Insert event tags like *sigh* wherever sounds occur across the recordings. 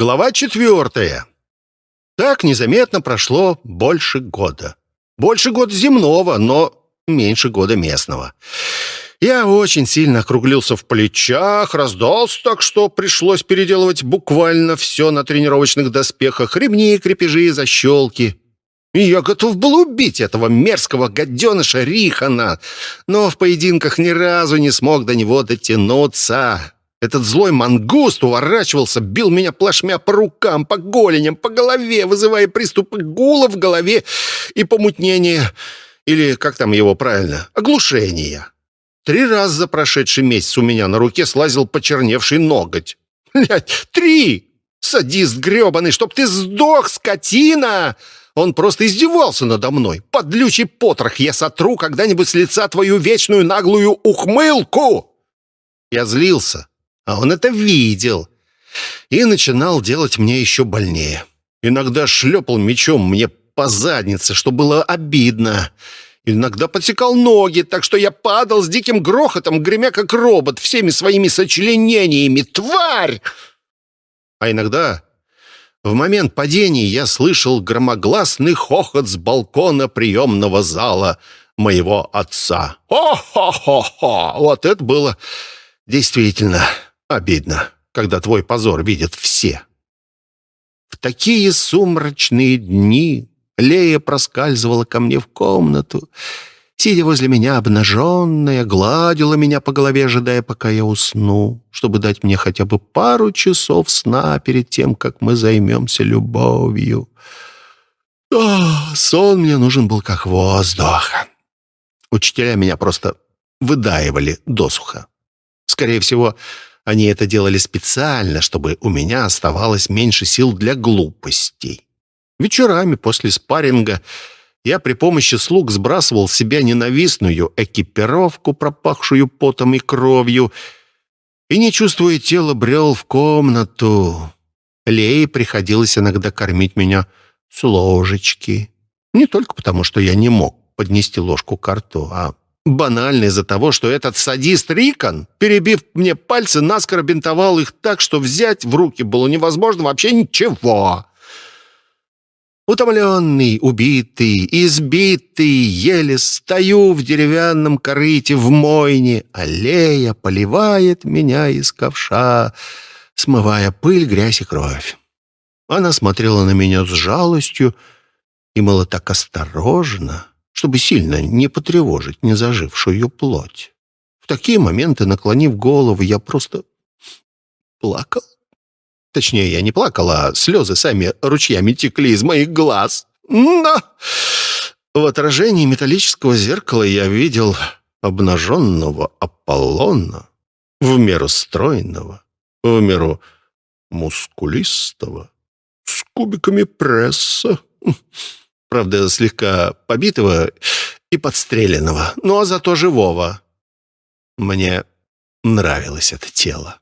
Глава четвертая. Так незаметно прошло больше года. Больше года земного, но меньше года местного. Я очень сильно округлился в плечах, раздался так, что пришлось переделывать буквально все на тренировочных доспехах, ремни, крепежи, защелки. И я готов был убить этого мерзкого гаденыша Рихана, но в поединках ни разу не смог до него дотянуться. Этот злой мангуст уворачивался, бил меня плашмя по рукам, по голеням, по голове, вызывая приступы гула в голове и помутнение, или как там его правильно, оглушение. Три раза за прошедший месяц у меня на руке слазил почерневший ноготь. Блять, три! Садист грёбаный, чтоб ты сдох, скотина! Он просто издевался надо мной. Подлючий потрох я сотру когда-нибудь с лица твою вечную наглую ухмылку! Я злился, а он это видел. И начинал делать мне еще больнее. Иногда шлепал мечом мне по заднице, что было обидно. Иногда подсекал ноги, так что я падал с диким грохотом, гремя как робот, всеми своими сочленениями. Тварь! А иногда в момент падения я слышал громогласный хохот с балкона приемного зала моего отца. «Хо-хо-хо-хо!» Вот это было действительно Обидно, когда твой позор видят все. В такие сумрачные дни Лея проскальзывала ко мне в комнату, сидя возле меня обнаженная, гладила меня по голове, ожидая, пока я усну, чтобы дать мне хотя бы пару часов сна перед тем, как мы займемся любовью. О, сон мне нужен был как воздух. Учителя меня просто выдаивали досуха. Скорее всего, они это делали специально, чтобы у меня оставалось меньше сил для глупостей. Вечерами после спарринга я при помощи слуг сбрасывал с себя ненавистную экипировку, пропахшую потом и кровью, и, не чувствуя тела, брел в комнату. Лее приходилось иногда кормить меня с ложечки. Не только потому, что я не мог поднести ложку к рту, а Банально из-за того, что этот садист Рикон, перебив мне пальцы, наскоро бинтовал их так, что взять в руки было невозможно вообще ничего. Утомленный, убитый, избитый, еле стою в деревянном корыте в мойне. Аллея поливает меня из ковша, смывая пыль, грязь и кровь. Она смотрела на меня с жалостью и, мало так осторожно, чтобы сильно не потревожить незажившую плоть. В такие моменты, наклонив голову, я просто плакал. Точнее, я не плакал, а слезы сами ручьями текли из моих глаз. Но в отражении металлического зеркала я видел обнаженного Аполлона, в меру стройного, в меру мускулистого, с кубиками пресса правда, слегка побитого и подстреленного, но зато живого. Мне нравилось это тело.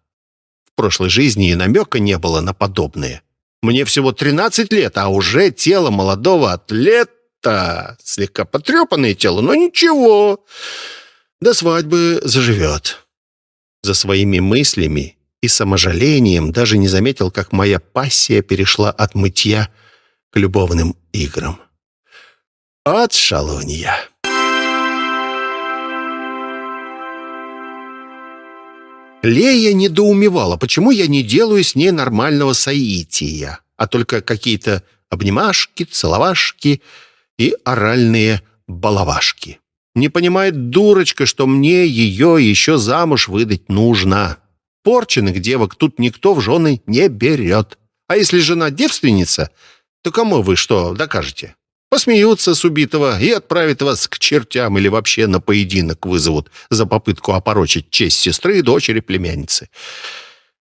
В прошлой жизни и намека не было на подобные. Мне всего 13 лет, а уже тело молодого атлета. Слегка потрепанное тело, но ничего. До свадьбы заживет. За своими мыслями и саможалением даже не заметил, как моя пассия перешла от мытья к любовным играм. От шалунья. Лея недоумевала, почему я не делаю с ней нормального соития, а только какие-то обнимашки, целовашки и оральные баловашки. Не понимает дурочка, что мне ее еще замуж выдать нужно. Порченных девок тут никто в жены не берет. А если жена девственница, то кому вы что докажете? Посмеются с убитого и отправят вас к чертям или вообще на поединок вызовут за попытку опорочить честь сестры, дочери, племянницы.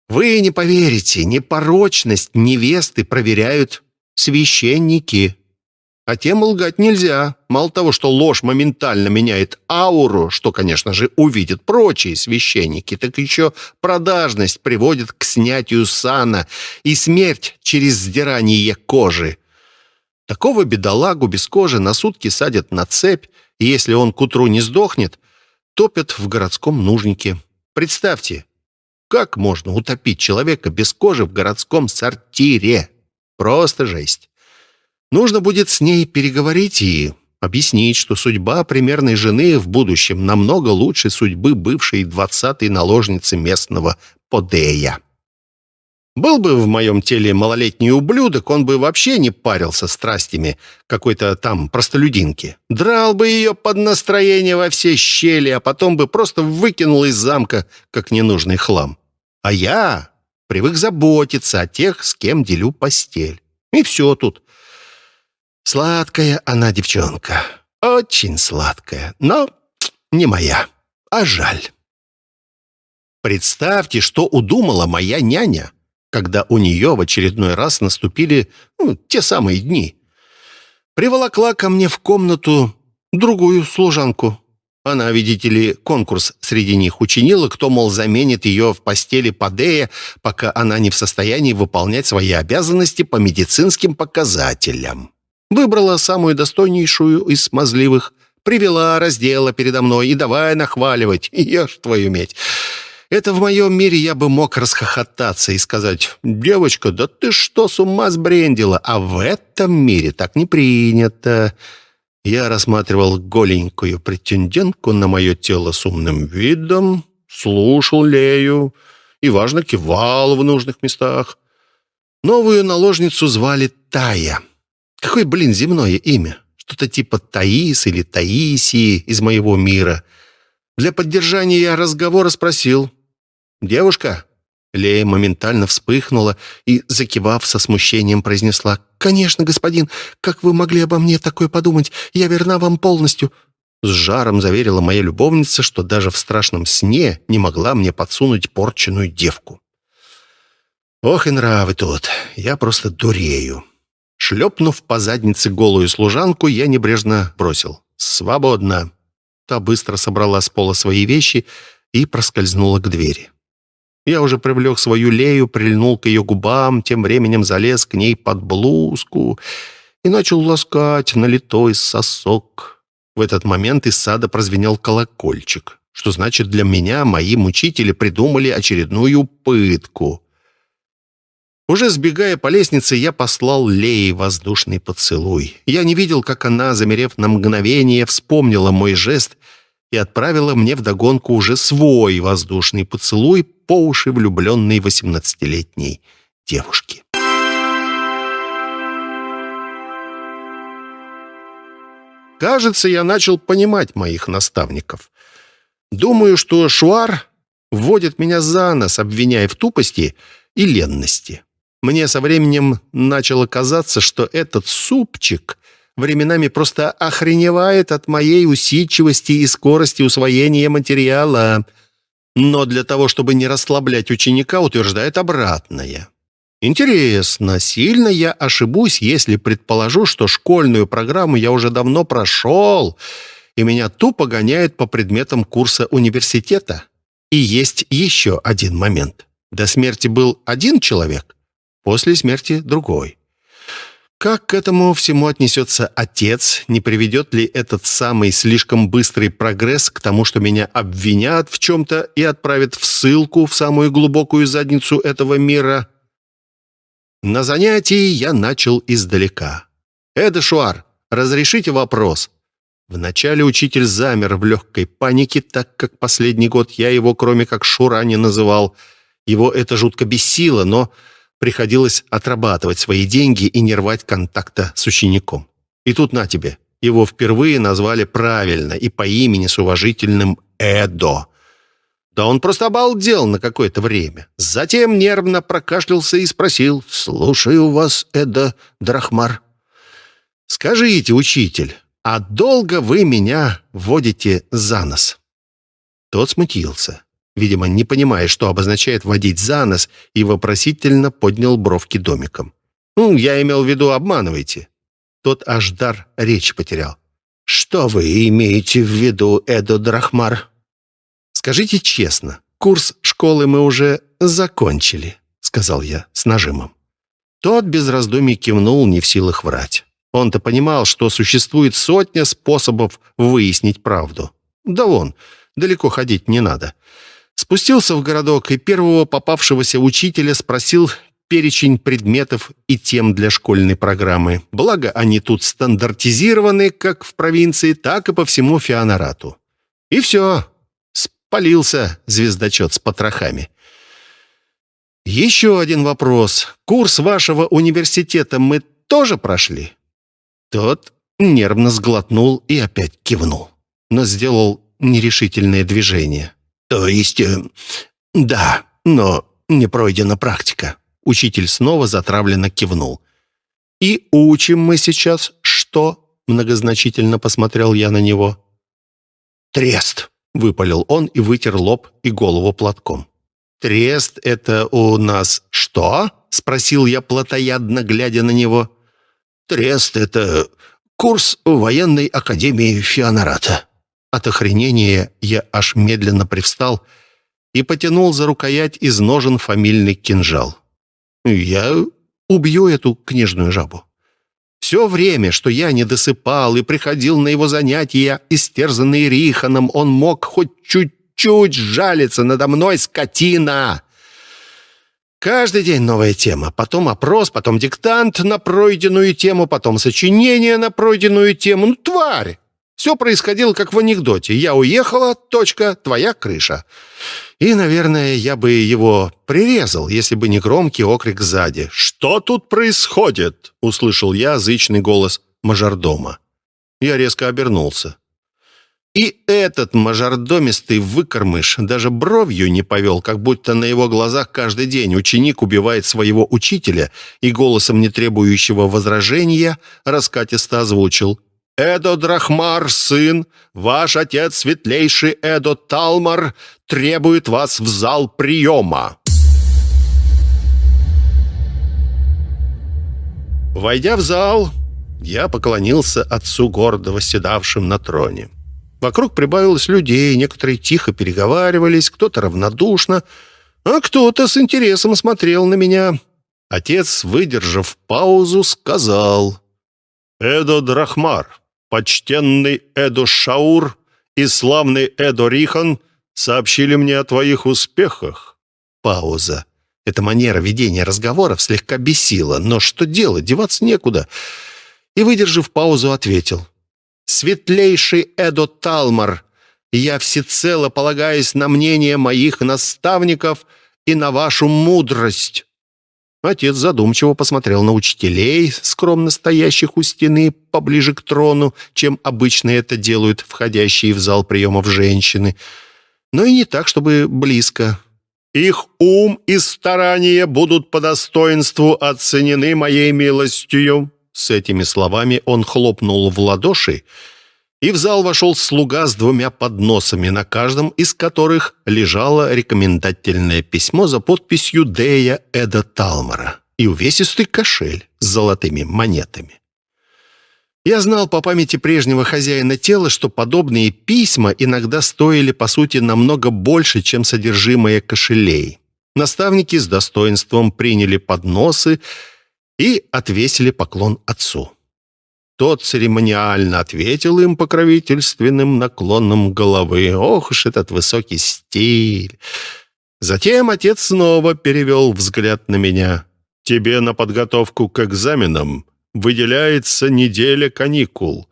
Вы не поверите, непорочность невесты проверяют священники. А тем лгать нельзя. Мало того, что ложь моментально меняет ауру, что, конечно же, увидят прочие священники, так еще продажность приводит к снятию сана и смерть через сдирание кожи. Такого бедолагу без кожи на сутки садят на цепь, и если он к утру не сдохнет, топят в городском нужнике. Представьте, как можно утопить человека без кожи в городском сортире? Просто жесть. Нужно будет с ней переговорить и объяснить, что судьба примерной жены в будущем намного лучше судьбы бывшей двадцатой наложницы местного Подея. Был бы в моем теле малолетний ублюдок, он бы вообще не парился страстями какой-то там простолюдинки. Драл бы ее под настроение во все щели, а потом бы просто выкинул из замка, как ненужный хлам. А я привык заботиться о тех, с кем делю постель. И все тут. Сладкая она девчонка. Очень сладкая, но не моя. А жаль. Представьте, что удумала моя няня когда у нее в очередной раз наступили ну, те самые дни. Приволокла ко мне в комнату другую служанку. Она, видите ли, конкурс среди них учинила, кто, мол, заменит ее в постели Падея, пока она не в состоянии выполнять свои обязанности по медицинским показателям. Выбрала самую достойнейшую из смазливых, привела, раздела передо мной и давая нахваливать, *laughs* ешь твою медь. Это в моем мире я бы мог расхохотаться и сказать, «Девочка, да ты что, с ума сбрендила?» А в этом мире так не принято. Я рассматривал голенькую претендентку на мое тело с умным видом, слушал Лею и, важно, кивал в нужных местах. Новую наложницу звали Тая. Какое, блин, земное имя? Что-то типа Таис или Таисии из моего мира. Для поддержания я разговора спросил, «Девушка?» Лея моментально вспыхнула и, закивав со смущением, произнесла «Конечно, господин, как вы могли обо мне такое подумать? Я верна вам полностью». С жаром заверила моя любовница, что даже в страшном сне не могла мне подсунуть порченную девку. «Ох и нравы тут! Я просто дурею!» Шлепнув по заднице голую служанку, я небрежно бросил. «Свободно!» Та быстро собрала с пола свои вещи и проскользнула к двери. Я уже привлек свою Лею, прильнул к ее губам, тем временем залез к ней под блузку и начал ласкать налитой сосок. В этот момент из сада прозвенел колокольчик, что значит для меня мои мучители придумали очередную пытку. Уже сбегая по лестнице, я послал леи воздушный поцелуй. Я не видел, как она, замерев на мгновение, вспомнила мой жест — и отправила мне вдогонку уже свой воздушный поцелуй, по уши влюбленной восемнадцатилетней летней девушки. Кажется, я начал понимать моих наставников. Думаю, что Шуар вводит меня за нос, обвиняя в тупости и ленности. Мне со временем начало казаться, что этот супчик временами просто охреневает от моей усидчивости и скорости усвоения материала — но для того, чтобы не расслаблять ученика, утверждает обратное. Интересно, сильно я ошибусь, если предположу, что школьную программу я уже давно прошел, и меня тупо гоняют по предметам курса университета? И есть еще один момент. До смерти был один человек, после смерти другой. Как к этому всему отнесется отец? Не приведет ли этот самый слишком быстрый прогресс к тому, что меня обвинят в чем-то и отправят в ссылку в самую глубокую задницу этого мира? На занятии я начал издалека. «Эда Шуар, разрешите вопрос?» Вначале учитель замер в легкой панике, так как последний год я его, кроме как Шура, не называл. Его это жутко бесило, но приходилось отрабатывать свои деньги и не рвать контакта с учеником. И тут на тебе. Его впервые назвали правильно и по имени с уважительным «Эдо». Да он просто обалдел на какое-то время. Затем нервно прокашлялся и спросил «Слушаю вас, эдо Драхмар». «Скажите, учитель, а долго вы меня водите за нос?» Тот смутился видимо, не понимая, что обозначает «водить за нос», и вопросительно поднял бровки домиком. «Ну, я имел в виду, обманываете». Тот аж дар речи потерял. «Что вы имеете в виду, Эдо Драхмар?» «Скажите честно, курс школы мы уже закончили», — сказал я с нажимом. Тот без раздумий кивнул, не в силах врать. Он-то понимал, что существует сотня способов выяснить правду. Да вон, далеко ходить не надо. Спустился в городок и первого попавшегося учителя спросил перечень предметов и тем для школьной программы. Благо, они тут стандартизированы как в провинции, так и по всему Феонорату. И все. Спалился звездочет с потрохами. Еще один вопрос. Курс вашего университета мы тоже прошли? Тот нервно сглотнул и опять кивнул, но сделал нерешительное движение. То есть, э, да, но не пройдена практика. Учитель снова затравленно кивнул. «И учим мы сейчас что?» Многозначительно посмотрел я на него. «Трест!» — выпалил он и вытер лоб и голову платком. «Трест — это у нас что?» — спросил я плотоядно, глядя на него. «Трест — это курс военной академии Феонората», от охренения я аж медленно привстал и потянул за рукоять из ножен фамильный кинжал. Я убью эту книжную жабу. Все время, что я не досыпал и приходил на его занятия, истерзанный Риханом, он мог хоть чуть-чуть жалиться надо мной, скотина. Каждый день новая тема, потом опрос, потом диктант на пройденную тему, потом сочинение на пройденную тему. Ну, тварь! Все происходило как в анекдоте. Я уехала, точка, твоя крыша. И, наверное, я бы его прирезал, если бы не громкий окрик сзади. «Что тут происходит?» — услышал я зычный голос мажордома. Я резко обернулся. И этот мажордомистый выкормыш даже бровью не повел, как будто на его глазах каждый день ученик убивает своего учителя и голосом не требующего возражения раскатисто озвучил Эдо Драхмар, сын, ваш отец, светлейший Эдо Талмар, требует вас в зал приема». Войдя в зал, я поклонился отцу гордо восседавшим на троне. Вокруг прибавилось людей, некоторые тихо переговаривались, кто-то равнодушно, а кто-то с интересом смотрел на меня. Отец, выдержав паузу, сказал «Эдо Драхмар, почтенный Эду Шаур и славный Эду Рихан сообщили мне о твоих успехах». Пауза. Эта манера ведения разговоров слегка бесила, но что делать, деваться некуда. И, выдержав паузу, ответил. «Светлейший Эдо Талмар, я всецело полагаюсь на мнение моих наставников и на вашу мудрость. Отец задумчиво посмотрел на учителей, скромно стоящих у стены, поближе к трону, чем обычно это делают входящие в зал приемов женщины. Но и не так, чтобы близко. «Их ум и старания будут по достоинству оценены моей милостью». С этими словами он хлопнул в ладоши, и в зал вошел слуга с двумя подносами, на каждом из которых лежало рекомендательное письмо за подписью Дея Эда Талмара и увесистый кошель с золотыми монетами. Я знал по памяти прежнего хозяина тела, что подобные письма иногда стоили, по сути, намного больше, чем содержимое кошелей. Наставники с достоинством приняли подносы и отвесили поклон отцу тот церемониально ответил им покровительственным наклоном головы. Ох уж этот высокий стиль! Затем отец снова перевел взгляд на меня. «Тебе на подготовку к экзаменам выделяется неделя каникул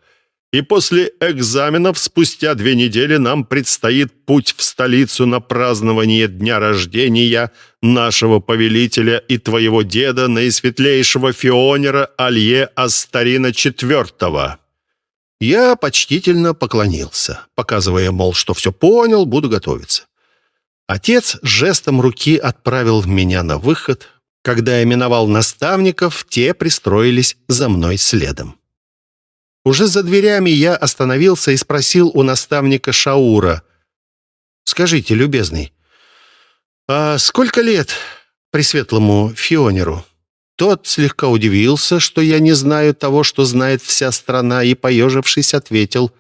и после экзаменов спустя две недели нам предстоит путь в столицу на празднование дня рождения нашего повелителя и твоего деда, наисветлейшего фионера Алье Астарина IV». Я почтительно поклонился, показывая, мол, что все понял, буду готовиться. Отец жестом руки отправил меня на выход. Когда я миновал наставников, те пристроились за мной следом. Уже за дверями я остановился и спросил у наставника Шаура. «Скажите, любезный, а сколько лет пресветлому Фионеру?» Тот слегка удивился, что я не знаю того, что знает вся страна, и, поежившись, ответил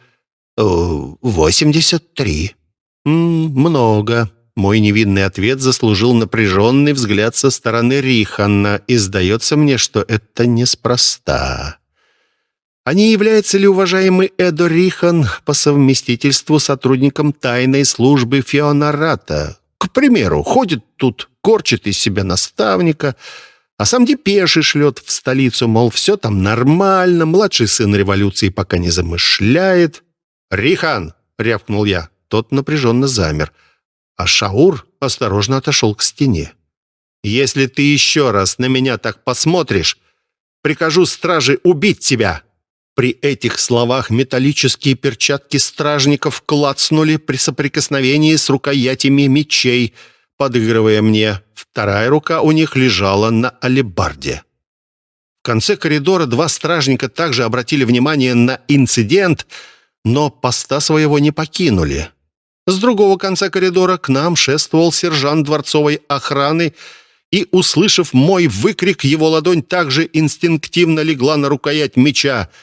«Восемьдесят три». «Много». Мой невинный ответ заслужил напряженный взгляд со стороны Риханна, и сдается мне, что это неспроста а не является ли уважаемый Эдо Рихан по совместительству сотрудником тайной службы Феонарата? К примеру, ходит тут, корчит из себя наставника, а сам депеши шлет в столицу, мол, все там нормально, младший сын революции пока не замышляет. «Рихан!» — рявкнул я. Тот напряженно замер, а Шаур осторожно отошел к стене. «Если ты еще раз на меня так посмотришь, прикажу страже убить тебя!» При этих словах металлические перчатки стражников клацнули при соприкосновении с рукоятями мечей, подыгрывая мне. Вторая рука у них лежала на алебарде. В конце коридора два стражника также обратили внимание на инцидент, но поста своего не покинули. С другого конца коридора к нам шествовал сержант дворцовой охраны, и, услышав мой выкрик, его ладонь также инстинктивно легла на рукоять меча —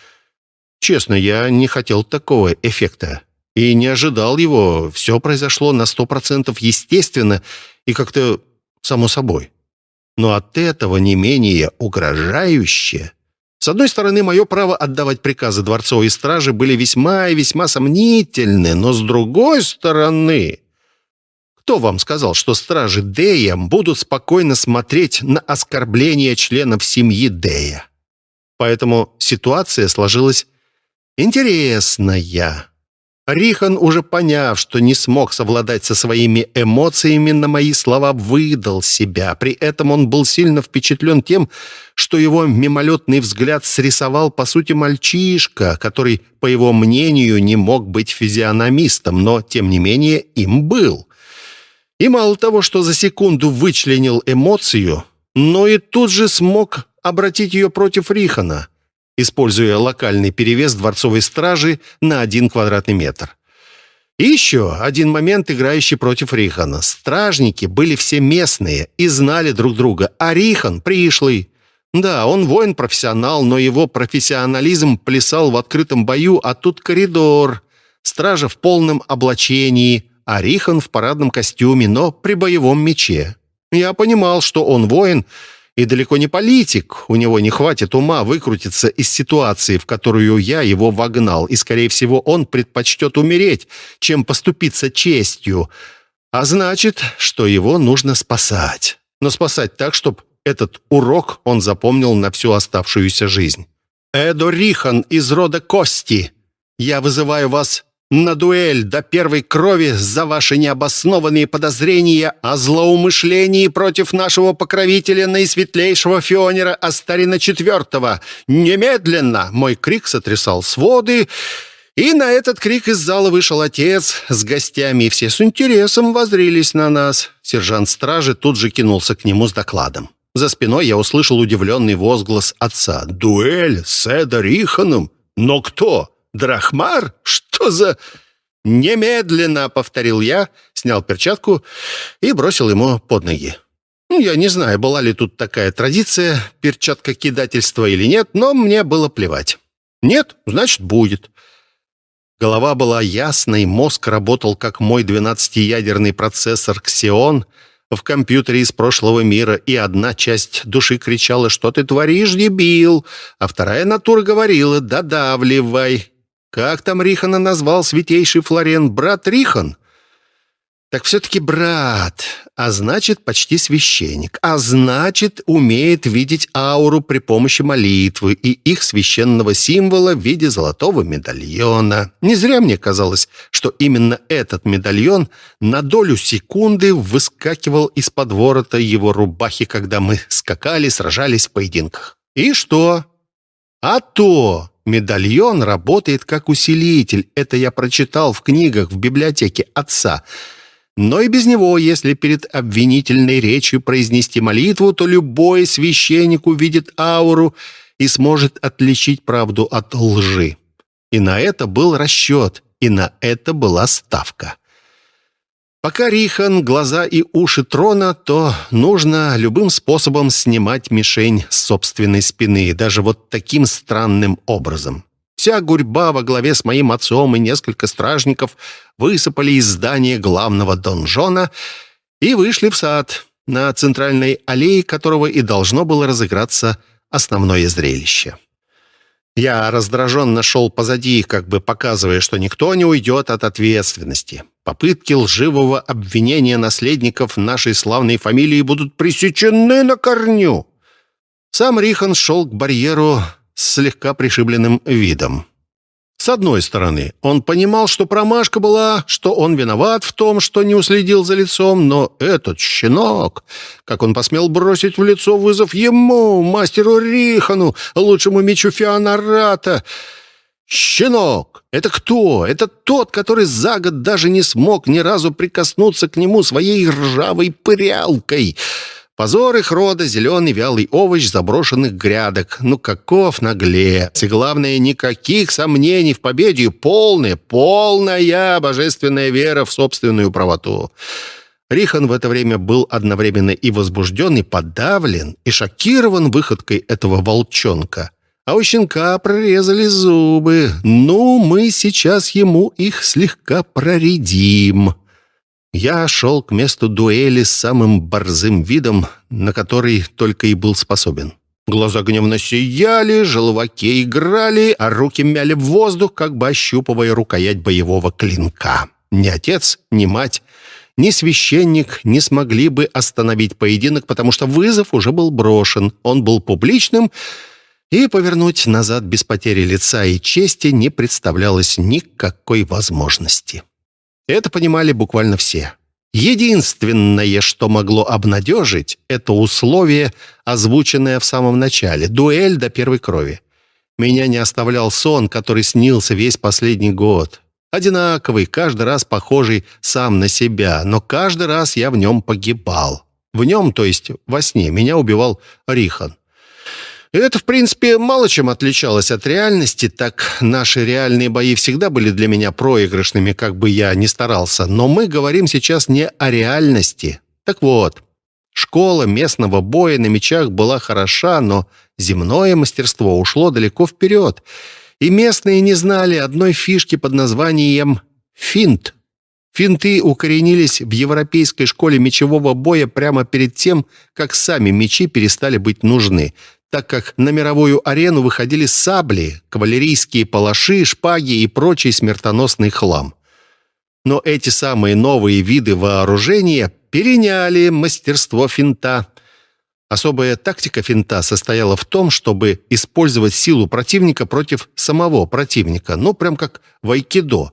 Честно, я не хотел такого эффекта. И не ожидал его. Все произошло на сто процентов естественно и как-то само собой. Но от этого не менее угрожающе. С одной стороны, мое право отдавать приказы дворцовой стражи были весьма и весьма сомнительны, но с другой стороны... Кто вам сказал, что стражи Дея будут спокойно смотреть на оскорбление членов семьи Дея? Поэтому ситуация сложилась «Интересная». Рихан, уже поняв, что не смог совладать со своими эмоциями, на мои слова выдал себя. При этом он был сильно впечатлен тем, что его мимолетный взгляд срисовал, по сути, мальчишка, который, по его мнению, не мог быть физиономистом, но, тем не менее, им был. И мало того, что за секунду вычленил эмоцию, но и тут же смог обратить ее против Рихана — используя локальный перевес дворцовой стражи на один квадратный метр. И еще один момент, играющий против Рихана. Стражники были все местные и знали друг друга, а Рихан — пришлый. Да, он воин-профессионал, но его профессионализм плясал в открытом бою, а тут коридор. Стража в полном облачении, а Рихан в парадном костюме, но при боевом мече. Я понимал, что он воин — и далеко не политик, у него не хватит ума выкрутиться из ситуации, в которую я его вогнал, и, скорее всего, он предпочтет умереть, чем поступиться честью. А значит, что его нужно спасать. Но спасать так, чтобы этот урок он запомнил на всю оставшуюся жизнь. «Эдо Рихан из рода Кости, я вызываю вас на дуэль до первой крови за ваши необоснованные подозрения о злоумышлении против нашего покровителя наисветлейшего Фионера Астарина IV. Немедленно!» Мой крик сотрясал своды, и на этот крик из зала вышел отец с гостями, и все с интересом воззрелись на нас. Сержант стражи тут же кинулся к нему с докладом. За спиной я услышал удивленный возглас отца. «Дуэль с Эда Риханом? Но кто?» Драхмар? Что за...» «Немедленно!» — повторил я, снял перчатку и бросил ему под ноги. Ну, я не знаю, была ли тут такая традиция, перчатка кидательства или нет, но мне было плевать. Нет, значит, будет. Голова была ясной, мозг работал как мой двенадцатиядерный процессор «Ксион», в компьютере из прошлого мира, и одна часть души кричала «Что ты творишь, дебил?», а вторая натура говорила «Додавливай». Как там Рихана назвал святейший Флорен? Брат Рихан? Так все-таки брат, а значит, почти священник. А значит, умеет видеть ауру при помощи молитвы и их священного символа в виде золотого медальона. Не зря мне казалось, что именно этот медальон на долю секунды выскакивал из под ворота его рубахи, когда мы скакали, сражались в поединках. И что? А то, Медальон работает как усилитель. Это я прочитал в книгах в библиотеке отца. Но и без него, если перед обвинительной речью произнести молитву, то любой священник увидит ауру и сможет отличить правду от лжи. И на это был расчет, и на это была ставка. Пока Рихан глаза и уши трона, то нужно любым способом снимать мишень с собственной спины, даже вот таким странным образом. Вся гурьба во главе с моим отцом и несколько стражников высыпали из здания главного донжона и вышли в сад, на центральной аллее которого и должно было разыграться основное зрелище. Я раздраженно шел позади их, как бы показывая, что никто не уйдет от ответственности. Попытки лживого обвинения наследников нашей славной фамилии будут пресечены на корню. Сам Рихан шел к барьеру с слегка пришибленным видом. С одной стороны, он понимал, что промашка была, что он виноват в том, что не уследил за лицом, но этот щенок, как он посмел бросить в лицо вызов ему, мастеру Рихану, лучшему мечу Феонарата. Щенок! Это кто? Это тот, который за год даже не смог ни разу прикоснуться к нему своей ржавой пырялкой. Позор их рода — зеленый вялый овощ заброшенных грядок. Ну каков наглец! И главное, никаких сомнений в победе и полная, полная божественная вера в собственную правоту. Рихан в это время был одновременно и возбужден, и подавлен, и шокирован выходкой этого волчонка. А у щенка прорезали зубы. Ну, мы сейчас ему их слегка проредим. Я шел к месту дуэли с самым борзым видом, на который только и был способен. Глаза гневно сияли, желваки играли, а руки мяли в воздух, как бы ощупывая рукоять боевого клинка. Ни отец, ни мать, ни священник не смогли бы остановить поединок, потому что вызов уже был брошен. Он был публичным, и повернуть назад без потери лица и чести не представлялось никакой возможности. Это понимали буквально все. Единственное, что могло обнадежить, это условие, озвученное в самом начале – дуэль до первой крови. Меня не оставлял сон, который снился весь последний год. Одинаковый, каждый раз похожий сам на себя, но каждый раз я в нем погибал. В нем, то есть во сне, меня убивал Рихан. Это, в принципе, мало чем отличалось от реальности, так наши реальные бои всегда были для меня проигрышными, как бы я ни старался. Но мы говорим сейчас не о реальности. Так вот, школа местного боя на мечах была хороша, но земное мастерство ушло далеко вперед. И местные не знали одной фишки под названием «финт». Финты укоренились в европейской школе мечевого боя прямо перед тем, как сами мечи перестали быть нужны – так как на мировую арену выходили сабли, кавалерийские палаши, шпаги и прочий смертоносный хлам. Но эти самые новые виды вооружения переняли мастерство финта. Особая тактика финта состояла в том, чтобы использовать силу противника против самого противника, ну, прям как в айкидо.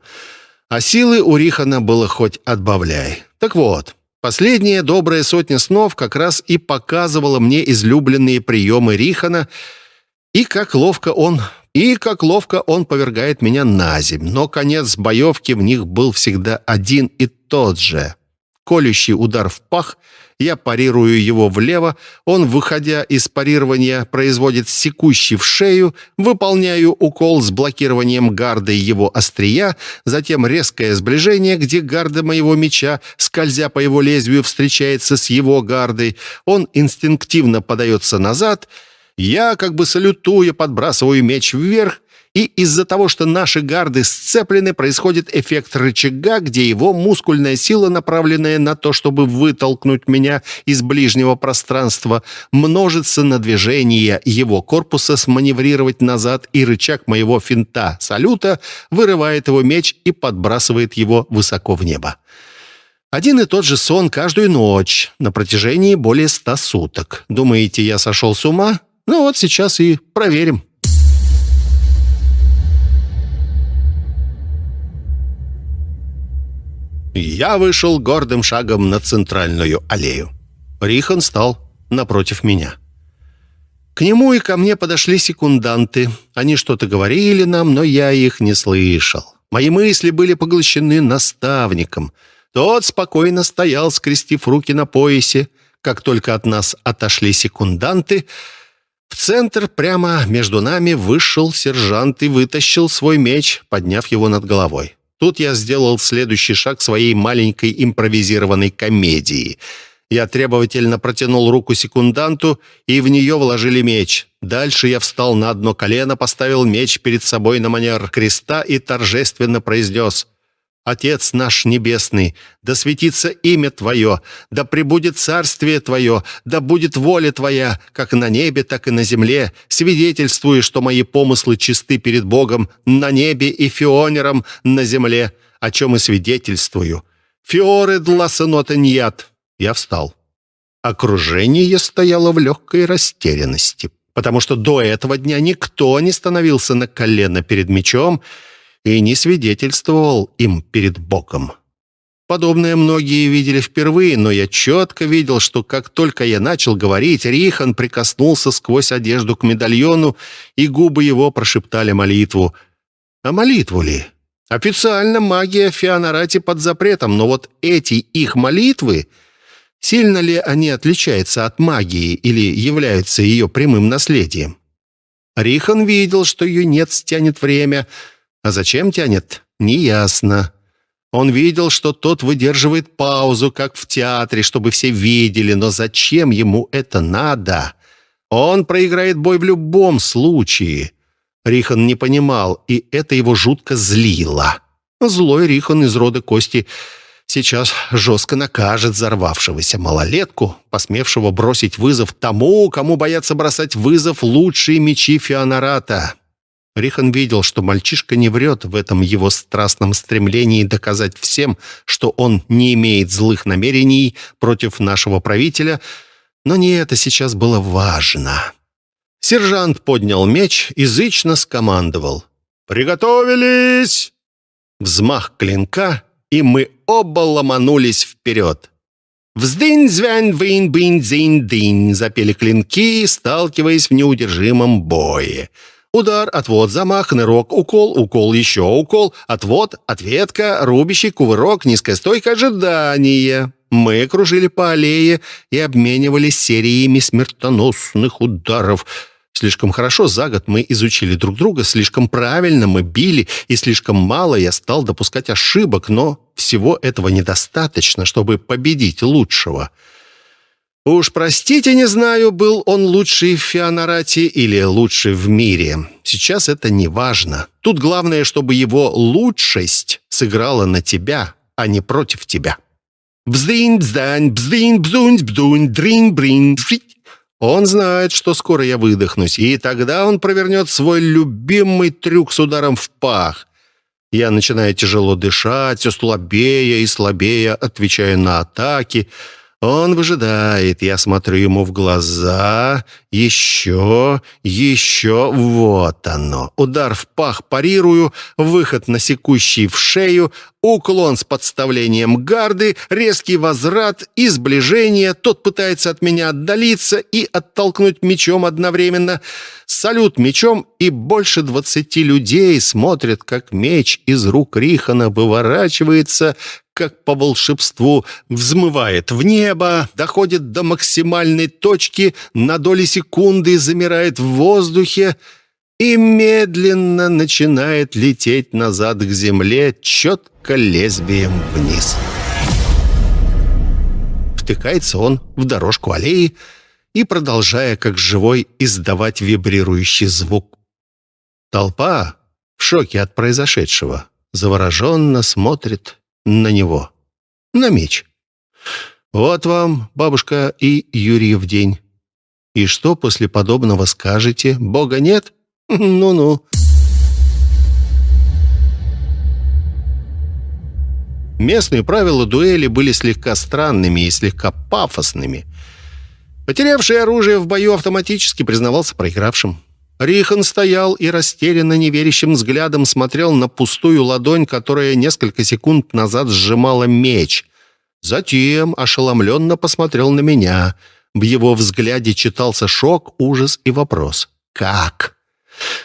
А силы у Рихана было хоть отбавляй. Так вот, Последняя добрая сотня снов как раз и показывала мне излюбленные приемы Рихана и как ловко он и как ловко он повергает меня на земь. Но конец боевки в них был всегда один и тот же. Колющий удар в пах — я парирую его влево, он, выходя из парирования, производит секущий в шею, выполняю укол с блокированием гарды его острия, затем резкое сближение, где гарда моего меча, скользя по его лезвию, встречается с его гардой. Он инстинктивно подается назад — я, как бы салютуя, подбрасываю меч вверх и из-за того, что наши гарды сцеплены, происходит эффект рычага, где его мускульная сила, направленная на то, чтобы вытолкнуть меня из ближнего пространства, множится на движение его корпуса сманеврировать назад, и рычаг моего финта салюта вырывает его меч и подбрасывает его высоко в небо. Один и тот же сон каждую ночь на протяжении более ста суток. Думаете, я сошел с ума? Ну вот сейчас и проверим. Я вышел гордым шагом на центральную аллею. Рихан стал напротив меня. К нему и ко мне подошли секунданты. Они что-то говорили нам, но я их не слышал. Мои мысли были поглощены наставником. Тот спокойно стоял, скрестив руки на поясе. Как только от нас отошли секунданты, в центр прямо между нами вышел сержант и вытащил свой меч, подняв его над головой. Тут я сделал следующий шаг своей маленькой импровизированной комедии. Я требовательно протянул руку секунданту, и в нее вложили меч. Дальше я встал на одно колено, поставил меч перед собой на манер креста и торжественно произнес Отец наш Небесный, да светится имя Твое, да пребудет царствие Твое, да будет воля Твоя, как на небе, так и на земле, свидетельствую, что мои помыслы чисты перед Богом на небе и фионером на земле, о чем и свидетельствую. Фиоры дласанотаньят. Я встал. Окружение стояло в легкой растерянности, потому что до этого дня никто не становился на колено перед мечом, и не свидетельствовал им перед Богом. Подобное многие видели впервые, но я четко видел, что как только я начал говорить, Рихан прикоснулся сквозь одежду к медальону, и губы его прошептали молитву. А молитву ли? Официально магия Феонарати под запретом, но вот эти их молитвы... Сильно ли они отличаются от магии или являются ее прямым наследием? Рихан видел, что юнец тянет время — а зачем тянет? Неясно. Он видел, что тот выдерживает паузу, как в театре, чтобы все видели, но зачем ему это надо? Он проиграет бой в любом случае. Рихан не понимал, и это его жутко злило. Злой Рихан из рода Кости сейчас жестко накажет взорвавшегося малолетку, посмевшего бросить вызов тому, кому боятся бросать вызов лучшие мечи Феонората. Рихан видел, что мальчишка не врет в этом его страстном стремлении доказать всем, что он не имеет злых намерений против нашего правителя, но не это сейчас было важно. Сержант поднял меч, язычно скомандовал. «Приготовились!» Взмах клинка, и мы оба ломанулись вперед. «Вздынь-звянь-вынь-бынь-дзинь-дынь!» запели клинки, сталкиваясь в неудержимом бое. вздынь Удар, отвод, замах, нырок, укол, укол, еще укол, отвод, ответка, рубящий, кувырок, низкая стойка, ожидание. Мы кружили по аллее и обменивались сериями смертоносных ударов. Слишком хорошо за год мы изучили друг друга, слишком правильно мы били, и слишком мало я стал допускать ошибок, но всего этого недостаточно, чтобы победить лучшего. Уж простите, не знаю, был он лучший в Феонарате или лучший в мире. Сейчас это не важно. Тут главное, чтобы его лучшесть сыграла на тебя, а не против тебя. Бздынь, бздань, бздынь, бздунь, бздунь, дринь, бринь, фить. Он знает, что скоро я выдохнусь, и тогда он провернет свой любимый трюк с ударом в пах. Я начинаю тяжело дышать, все слабее и слабее, отвечая на атаки — он выжидает, я смотрю ему в глаза. Еще, еще, вот оно. Удар в пах парирую, выход на секущий в шею, уклон с подставлением гарды, резкий возврат и сближение. Тот пытается от меня отдалиться и оттолкнуть мечом одновременно. Салют мечом, и больше двадцати людей смотрят, как меч из рук Рихана выворачивается, как по волшебству, взмывает в небо, доходит до максимальной точки, на доли секунды замирает в воздухе и медленно начинает лететь назад к земле, четко лезвием вниз. Втыкается он в дорожку аллеи и, продолжая как живой, издавать вибрирующий звук. Толпа в шоке от произошедшего завороженно смотрит на него. На меч. Вот вам, бабушка, и Юрьев день. И что после подобного скажете? Бога нет? *laughs* Ну-ну. Местные правила дуэли были слегка странными и слегка пафосными. Потерявший оружие в бою автоматически признавался проигравшим. Рихан стоял и растерянно неверящим взглядом смотрел на пустую ладонь, которая несколько секунд назад сжимала меч. Затем ошеломленно посмотрел на меня. В его взгляде читался шок, ужас и вопрос. «Как?»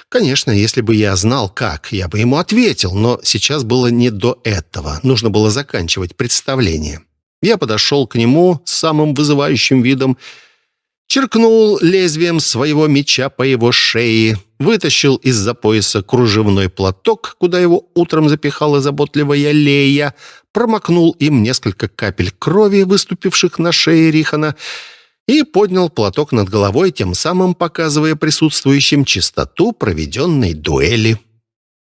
Конечно, если бы я знал, как, я бы ему ответил, но сейчас было не до этого. Нужно было заканчивать представление. Я подошел к нему с самым вызывающим видом черкнул лезвием своего меча по его шее, вытащил из-за пояса кружевной платок, куда его утром запихала заботливая Лея, промокнул им несколько капель крови, выступивших на шее Рихана, и поднял платок над головой, тем самым показывая присутствующим чистоту проведенной дуэли.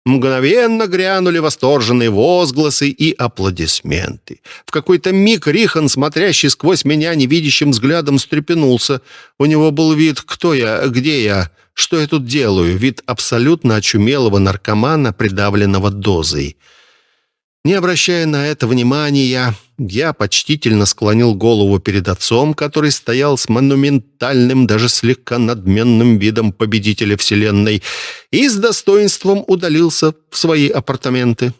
Мгновенно грянули восторженные возгласы и аплодисменты. В какой-то миг Рихан, смотрящий сквозь меня невидящим взглядом, стрепенулся. У него был вид «Кто я? Где я? Что я тут делаю?» Вид абсолютно очумелого наркомана, придавленного дозой. Не обращая на это внимания, я почтительно склонил голову перед отцом, который стоял с монументальным, даже слегка надменным видом победителя Вселенной и с достоинством удалился в свои апартаменты.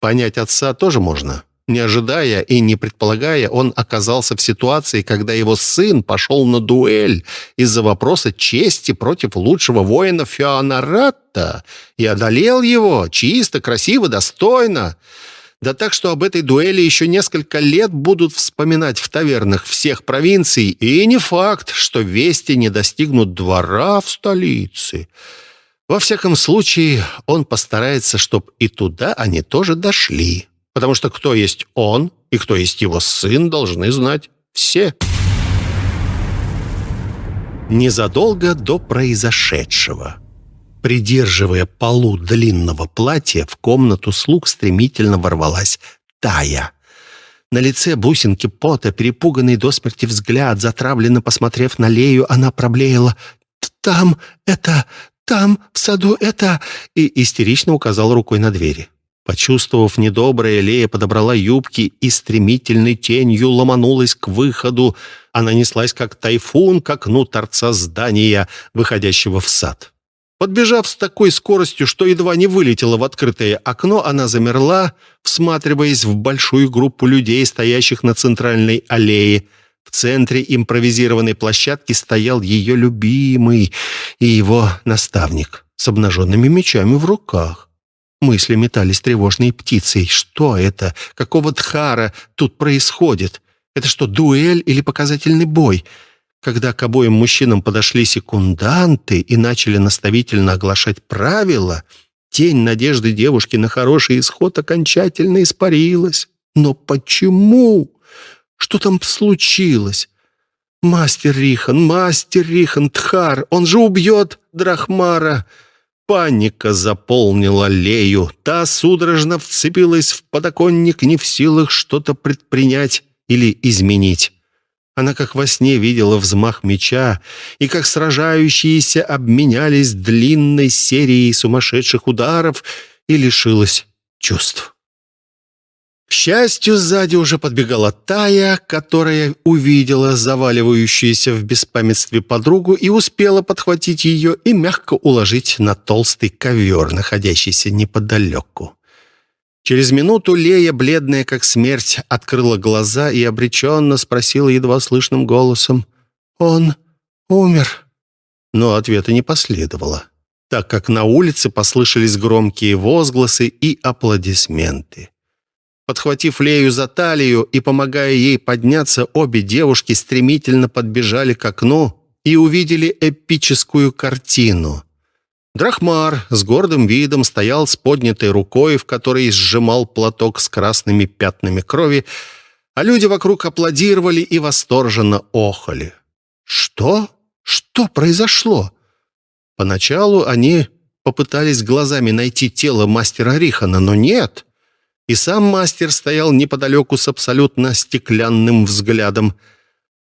Понять отца тоже можно. Не ожидая и не предполагая, он оказался в ситуации, когда его сын пошел на дуэль из-за вопроса чести против лучшего воина Феонаратта и одолел его чисто, красиво, достойно. Да так, что об этой дуэли еще несколько лет будут вспоминать в тавернах всех провинций, и не факт, что вести не достигнут двора в столице. Во всяком случае, он постарается, чтобы и туда они тоже дошли. Потому что кто есть он и кто есть его сын, должны знать все. Незадолго до произошедшего – Придерживая полу длинного платья, в комнату слуг стремительно ворвалась Тая. На лице бусинки пота, перепуганный до смерти взгляд, затравленно посмотрев на Лею, она проблеяла «Там это... Там, в саду это...» и истерично указала рукой на двери. Почувствовав недоброе, Лея подобрала юбки и стремительной тенью ломанулась к выходу. Она неслась, как тайфун, к окну торца здания, выходящего в сад. Подбежав с такой скоростью, что едва не вылетела в открытое окно, она замерла, всматриваясь в большую группу людей, стоящих на центральной аллее. В центре импровизированной площадки стоял ее любимый и его наставник с обнаженными мечами в руках. Мысли метались тревожной птицей. Что это? Какого тхара тут происходит? Это что, дуэль или показательный бой? — когда к обоим мужчинам подошли секунданты и начали наставительно оглашать правила, тень надежды девушки на хороший исход окончательно испарилась. Но почему? Что там случилось? «Мастер Рихан, мастер Рихан, Тхар, он же убьет Драхмара!» Паника заполнила Лею. Та судорожно вцепилась в подоконник, не в силах что-то предпринять или изменить. Она как во сне видела взмах меча и как сражающиеся обменялись длинной серией сумасшедших ударов и лишилась чувств. К счастью, сзади уже подбегала Тая, которая увидела заваливающуюся в беспамятстве подругу и успела подхватить ее и мягко уложить на толстый ковер, находящийся неподалеку. Через минуту Лея, бледная как смерть, открыла глаза и обреченно спросила едва слышным голосом. «Он умер?» Но ответа не последовало, так как на улице послышались громкие возгласы и аплодисменты. Подхватив Лею за талию и помогая ей подняться, обе девушки стремительно подбежали к окну и увидели эпическую картину. Драхмар с гордым видом стоял с поднятой рукой, в которой сжимал платок с красными пятнами крови, а люди вокруг аплодировали и восторженно охали. «Что? Что произошло?» Поначалу они попытались глазами найти тело мастера Рихана, но нет. И сам мастер стоял неподалеку с абсолютно стеклянным взглядом –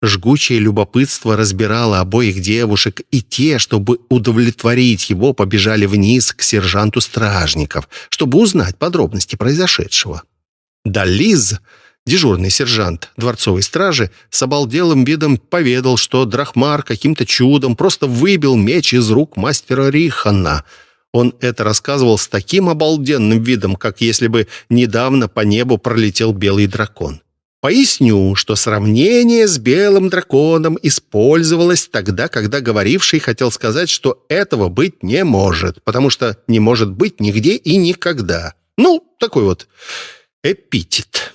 Жгучее любопытство разбирало обоих девушек, и те, чтобы удовлетворить его, побежали вниз к сержанту стражников, чтобы узнать подробности произошедшего. Да Лиз, дежурный сержант дворцовой стражи, с обалделым видом поведал, что Драхмар каким-то чудом просто выбил меч из рук мастера Рихана. Он это рассказывал с таким обалденным видом, как если бы недавно по небу пролетел белый дракон. Поясню, что сравнение с белым драконом использовалось тогда, когда говоривший хотел сказать, что этого быть не может, потому что не может быть нигде и никогда. Ну, такой вот эпитет.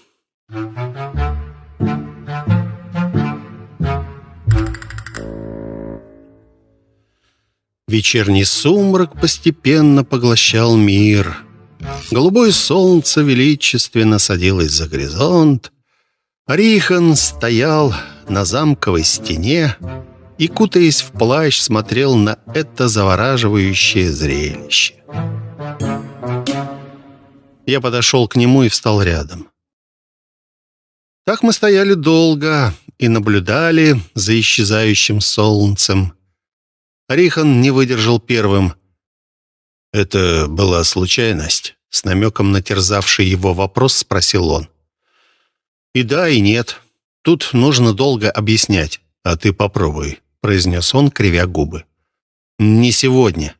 Вечерний сумрак постепенно поглощал мир. Голубое солнце величественно садилось за горизонт, Рихан стоял на замковой стене и, кутаясь в плащ, смотрел на это завораживающее зрелище. Я подошел к нему и встал рядом. Так мы стояли долго и наблюдали за исчезающим солнцем. Рихан не выдержал первым. «Это была случайность?» С намеком натерзавший его вопрос спросил он. И да, и нет. Тут нужно долго объяснять. А ты попробуй, произнес он, кривя губы. Не сегодня.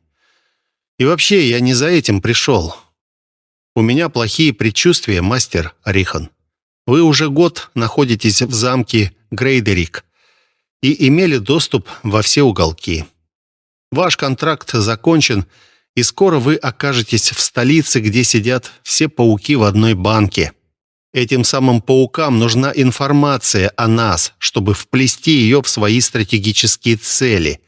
И вообще, я не за этим пришел. У меня плохие предчувствия, мастер Арихан. Вы уже год находитесь в замке Грейдерик и имели доступ во все уголки. Ваш контракт закончен, и скоро вы окажетесь в столице, где сидят все пауки в одной банке. Этим самым паукам нужна информация о нас, чтобы вплести ее в свои стратегические цели.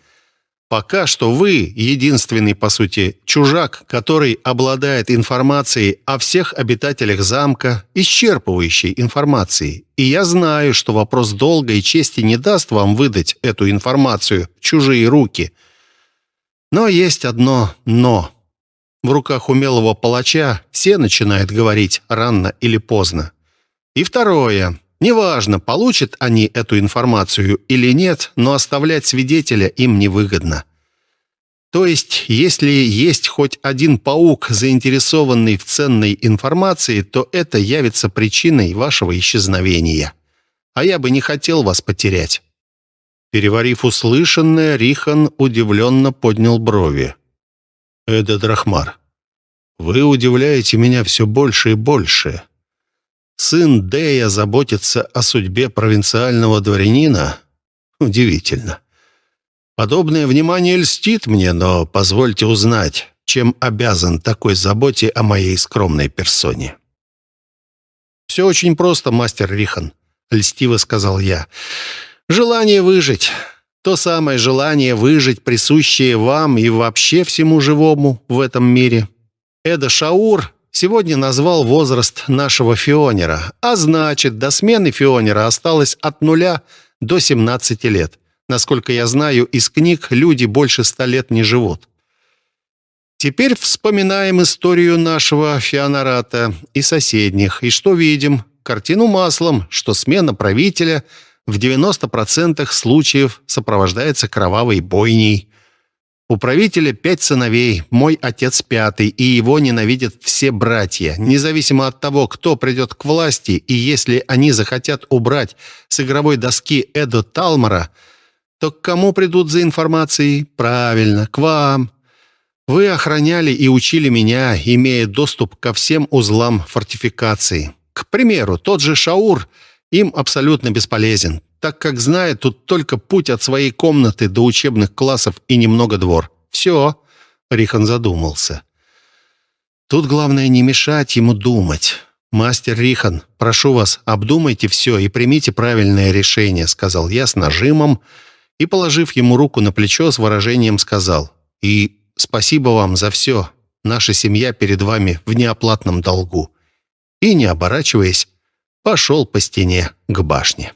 Пока что вы единственный, по сути, чужак, который обладает информацией о всех обитателях замка, исчерпывающей информацией. И я знаю, что вопрос долга и чести не даст вам выдать эту информацию в чужие руки. Но есть одно «но» в руках умелого палача все начинают говорить рано или поздно. И второе. Неважно, получат они эту информацию или нет, но оставлять свидетеля им невыгодно. То есть, если есть хоть один паук, заинтересованный в ценной информации, то это явится причиной вашего исчезновения. А я бы не хотел вас потерять». Переварив услышанное, Рихан удивленно поднял брови. Эда Драхмар, вы удивляете меня все больше и больше. Сын Дея заботится о судьбе провинциального дворянина? Удивительно. Подобное внимание льстит мне, но позвольте узнать, чем обязан такой заботе о моей скромной персоне. «Все очень просто, мастер Рихан», — льстиво сказал я. «Желание выжить». То самое желание выжить, присущее вам и вообще всему живому в этом мире. Эда Шаур сегодня назвал возраст нашего Фионера, а значит, до смены Фионера осталось от нуля до 17 лет. Насколько я знаю, из книг люди больше ста лет не живут. Теперь вспоминаем историю нашего Феонората и соседних, и что видим? Картину маслом, что смена правителя – в 90% случаев сопровождается кровавой бойней. У правителя пять сыновей, мой отец пятый, и его ненавидят все братья, независимо от того, кто придет к власти, и если они захотят убрать с игровой доски Эду Талмара, то к кому придут за информацией? Правильно, к вам. Вы охраняли и учили меня, имея доступ ко всем узлам фортификации. К примеру, тот же Шаур — им абсолютно бесполезен, так как знает тут только путь от своей комнаты до учебных классов и немного двор. Все, Рихан задумался. Тут главное не мешать ему думать. «Мастер Рихан, прошу вас, обдумайте все и примите правильное решение», сказал я с нажимом и, положив ему руку на плечо, с выражением сказал. «И спасибо вам за все. Наша семья перед вами в неоплатном долгу». И, не оборачиваясь, пошел по стене к башне.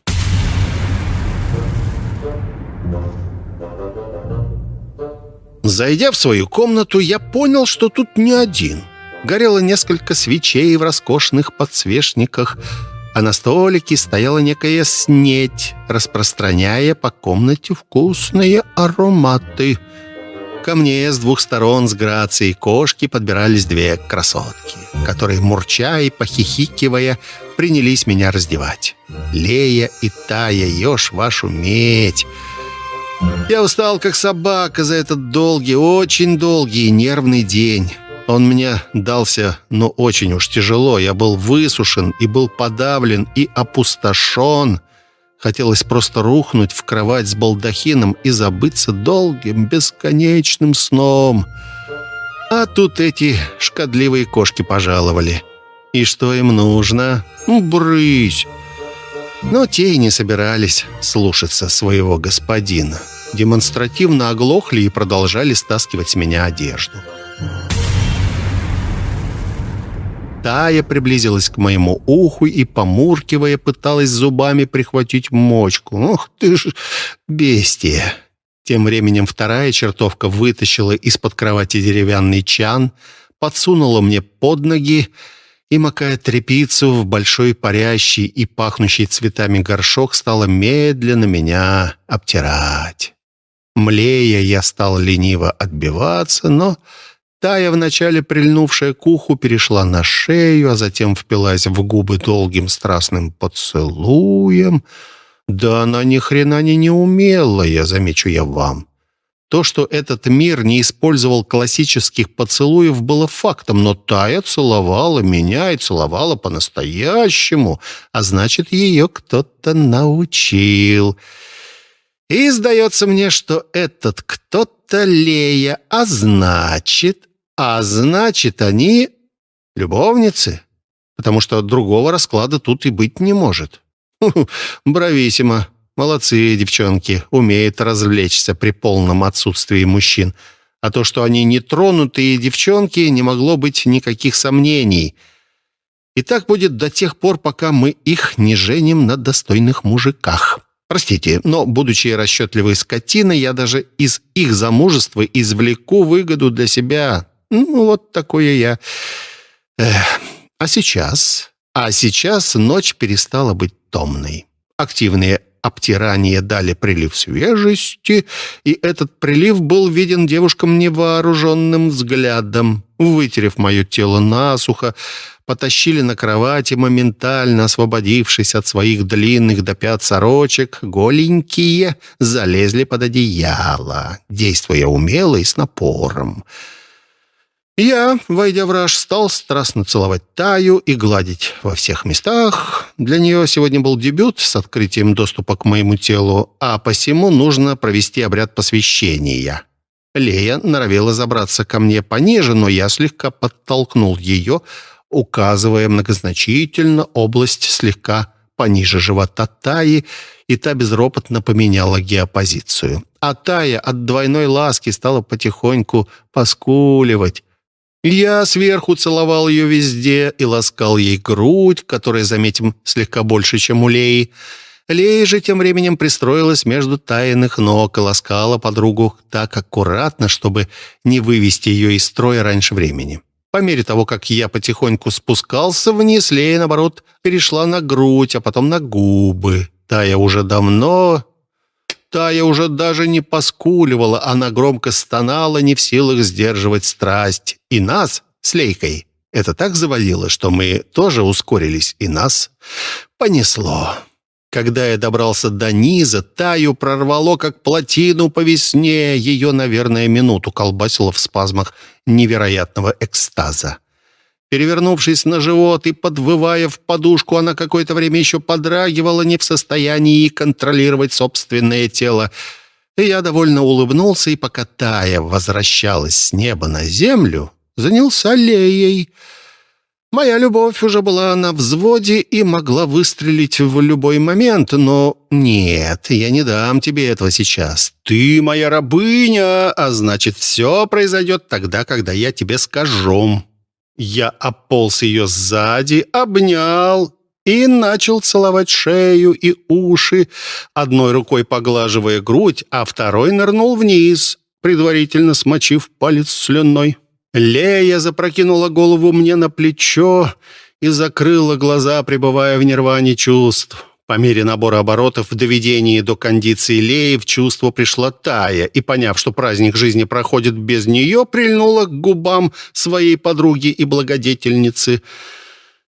Зайдя в свою комнату, я понял, что тут не один. Горело несколько свечей в роскошных подсвечниках, а на столике стояла некая снеть, распространяя по комнате вкусные ароматы — Ко мне с двух сторон с грацией кошки подбирались две красотки, которые, мурча и похихикивая, принялись меня раздевать. «Лея и Тая, ешь вашу медь!» Я устал, как собака, за этот долгий, очень долгий нервный день. Он мне дался, но ну, очень уж тяжело. Я был высушен и был подавлен и опустошен. Хотелось просто рухнуть в кровать с балдахином и забыться долгим, бесконечным сном. А тут эти шкодливые кошки пожаловали. И что им нужно? Брысь! Но те и не собирались слушаться своего господина. Демонстративно оглохли и продолжали стаскивать с меня одежду. Тая приблизилась к моему уху и, помуркивая, пыталась зубами прихватить мочку. «Ох ты ж бестия!» Тем временем вторая чертовка вытащила из-под кровати деревянный чан, подсунула мне под ноги и, макая тряпицу в большой парящий и пахнущий цветами горшок, стала медленно меня обтирать. Млея я стал лениво отбиваться, но Тая, вначале прильнувшая к уху, перешла на шею, а затем впилась в губы долгим страстным поцелуем. Да она ни хрена не неумелая, замечу я вам. То, что этот мир не использовал классических поцелуев, было фактом, но Тая целовала меня и целовала по-настоящему, а значит, ее кто-то научил. И сдается мне, что этот кто-то Лея, а значит, а значит, они любовницы, потому что другого расклада тут и быть не может. Ху *laughs* брависсимо. Молодцы девчонки, умеют развлечься при полном отсутствии мужчин. А то, что они нетронутые девчонки, не могло быть никаких сомнений. И так будет до тех пор, пока мы их не женим на достойных мужиках. Простите, но, будучи расчетливой скотиной, я даже из их замужества извлеку выгоду для себя. «Ну, ну, вот такое я. Эх. А сейчас? А сейчас ночь перестала быть томной. Активные обтирания дали прилив свежести, и этот прилив был виден девушкам невооруженным взглядом. Вытерев мое тело насухо, потащили на кровати, моментально освободившись от своих длинных до пят сорочек, голенькие залезли под одеяло, действуя умело и с напором. Я, войдя в раж, стал страстно целовать Таю и гладить во всех местах. Для нее сегодня был дебют с открытием доступа к моему телу, а посему нужно провести обряд посвящения. Лея норовела забраться ко мне пониже, но я слегка подтолкнул ее, указывая многозначительно область слегка пониже живота Таи, и та безропотно поменяла геопозицию. А Тая от двойной ласки стала потихоньку поскуливать, я сверху целовал ее везде и ласкал ей грудь, которая, заметим, слегка больше, чем у Леи. Лея же тем временем пристроилась между тайных ног и ласкала подругу так аккуратно, чтобы не вывести ее из строя раньше времени. По мере того, как я потихоньку спускался вниз, Лея, наоборот, перешла на грудь, а потом на губы. Тая уже давно Тая уже даже не поскуливала, она громко стонала, не в силах сдерживать страсть. И нас с Лейкой это так завалило, что мы тоже ускорились, и нас понесло. Когда я добрался до низа, Таю прорвало, как плотину по весне. Ее, наверное, минуту колбасило в спазмах невероятного экстаза. Перевернувшись на живот и подвывая в подушку, она какое-то время еще подрагивала, не в состоянии контролировать собственное тело. И я довольно улыбнулся, и пока Тая возвращалась с неба на землю, занялся Леей. Моя любовь уже была на взводе и могла выстрелить в любой момент, но нет, я не дам тебе этого сейчас. Ты моя рабыня, а значит, все произойдет тогда, когда я тебе скажу. Я ополз ее сзади, обнял и начал целовать шею и уши, одной рукой поглаживая грудь, а второй нырнул вниз, предварительно смочив палец слюной. Лея запрокинула голову мне на плечо и закрыла глаза, пребывая в нирване чувств. По мере набора оборотов в доведении до кондиции Леи в чувство пришла Тая, и, поняв, что праздник жизни проходит без нее, прильнула к губам своей подруги и благодетельницы.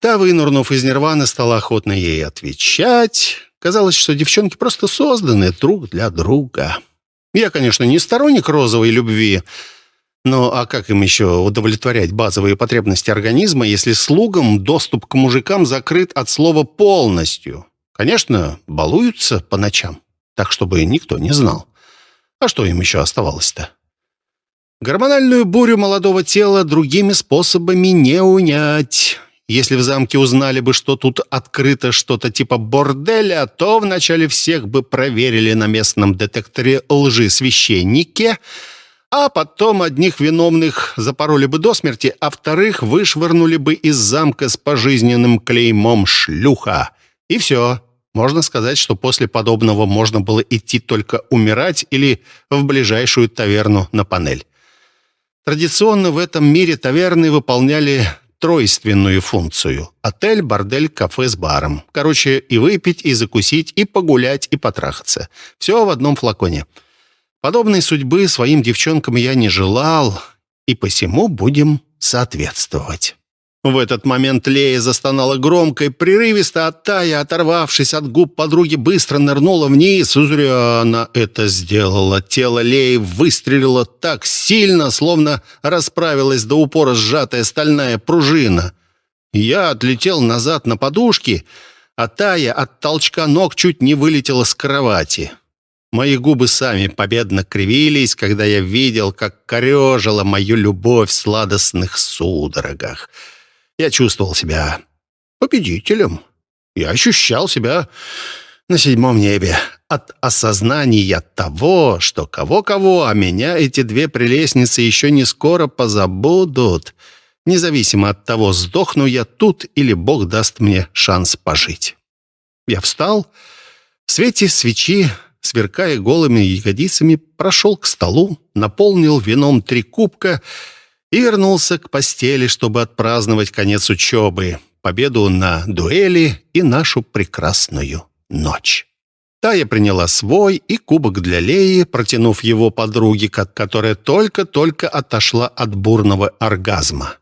Та, вынурнув из нирваны, стала охотно ей отвечать. Казалось, что девчонки просто созданы друг для друга. Я, конечно, не сторонник розовой любви, но а как им еще удовлетворять базовые потребности организма, если слугам доступ к мужикам закрыт от слова «полностью»? Конечно, балуются по ночам, так чтобы никто не знал. А что им еще оставалось-то? Гормональную бурю молодого тела другими способами не унять. Если в замке узнали бы, что тут открыто что-то типа борделя, то вначале всех бы проверили на местном детекторе лжи священники, а потом одних виновных запороли бы до смерти, а вторых вышвырнули бы из замка с пожизненным клеймом «шлюха». И все. Можно сказать, что после подобного можно было идти только умирать или в ближайшую таверну на панель. Традиционно в этом мире таверны выполняли тройственную функцию. Отель, бордель, кафе с баром. Короче, и выпить, и закусить, и погулять, и потрахаться. Все в одном флаконе. Подобной судьбы своим девчонкам я не желал, и посему будем соответствовать. В этот момент Лея застонала громко и прерывисто, а Тая, оторвавшись от губ подруги, быстро нырнула вниз. Зря она это сделала. Тело Леи выстрелило так сильно, словно расправилась до упора сжатая стальная пружина. Я отлетел назад на подушки, а Тая от толчка ног чуть не вылетела с кровати. Мои губы сами победно кривились, когда я видел, как корежила мою любовь в сладостных судорогах. Я чувствовал себя победителем. Я ощущал себя на седьмом небе от осознания того, что кого-кого, а меня эти две прелестницы еще не скоро позабудут, независимо от того, сдохну я тут или Бог даст мне шанс пожить. Я встал, в свете свечи, сверкая голыми ягодицами, прошел к столу, наполнил вином три кубка — и вернулся к постели, чтобы отпраздновать конец учебы, победу на дуэли и нашу прекрасную ночь. Тая приняла свой и кубок для Леи, протянув его подруге, которая только-только отошла от бурного оргазма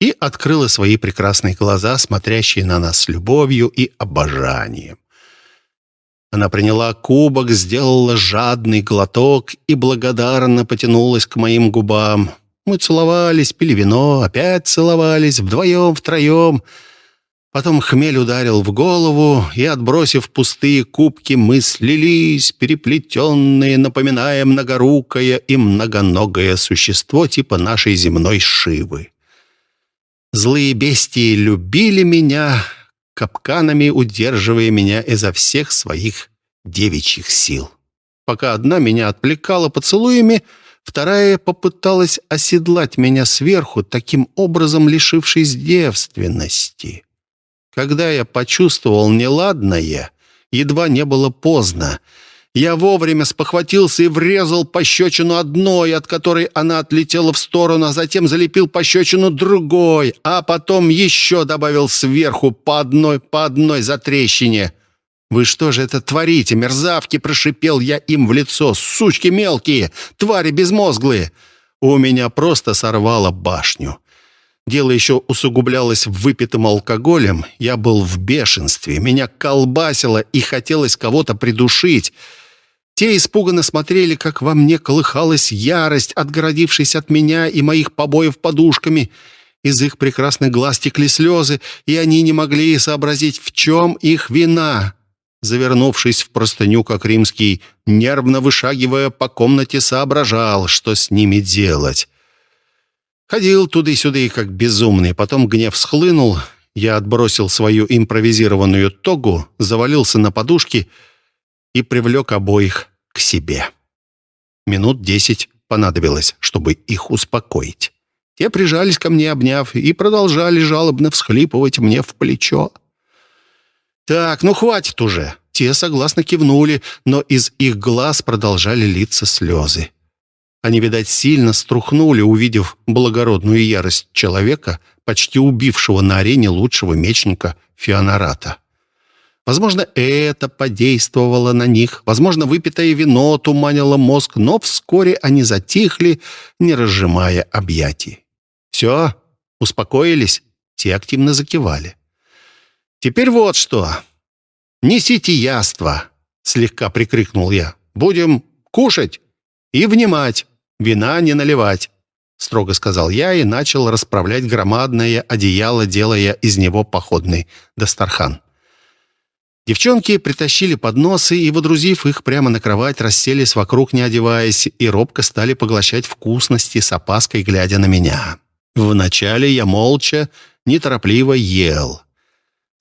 и открыла свои прекрасные глаза, смотрящие на нас с любовью и обожанием. Она приняла кубок, сделала жадный глоток и благодарно потянулась к моим губам. Мы целовались, пили вино, опять целовались, вдвоем, втроем. Потом хмель ударил в голову, и, отбросив пустые кубки, мы слились, переплетенные, напоминая многорукое и многоногое существо типа нашей земной Шивы. Злые бестии любили меня, капканами удерживая меня изо всех своих девичьих сил. Пока одна меня отвлекала поцелуями — Вторая попыталась оседлать меня сверху, таким образом лишившись девственности. Когда я почувствовал неладное, едва не было поздно. Я вовремя спохватился и врезал пощечину одной, от которой она отлетела в сторону, а затем залепил пощечину другой, а потом еще добавил сверху по одной, по одной за трещине. «Вы что же это творите, мерзавки?» — прошипел я им в лицо. «Сучки мелкие! Твари безмозглые!» У меня просто сорвало башню. Дело еще усугублялось выпитым алкоголем. Я был в бешенстве. Меня колбасило и хотелось кого-то придушить. Те испуганно смотрели, как во мне колыхалась ярость, отгородившись от меня и моих побоев подушками. Из их прекрасных глаз текли слезы, и они не могли сообразить, в чем их вина завернувшись в простыню, как римский, нервно вышагивая по комнате, соображал, что с ними делать. Ходил туда-сюда, как безумный, потом гнев схлынул, я отбросил свою импровизированную тогу, завалился на подушки и привлек обоих к себе. Минут десять понадобилось, чтобы их успокоить. Те прижались ко мне, обняв, и продолжали жалобно всхлипывать мне в плечо. «Так, ну хватит уже!» Те согласно кивнули, но из их глаз продолжали литься слезы. Они, видать, сильно струхнули, увидев благородную ярость человека, почти убившего на арене лучшего мечника Феонората. Возможно, это подействовало на них, возможно, выпитое вино туманило мозг, но вскоре они затихли, не разжимая объятий. «Все? Успокоились?» Те активно закивали. Теперь вот что. Несите яство, слегка прикрикнул я. Будем кушать и внимать, вина не наливать, строго сказал я и начал расправлять громадное одеяло, делая из него походный дастархан. Девчонки притащили подносы и, водрузив их прямо на кровать, расселись вокруг, не одеваясь, и робко стали поглощать вкусности с опаской, глядя на меня. Вначале я молча, неторопливо ел.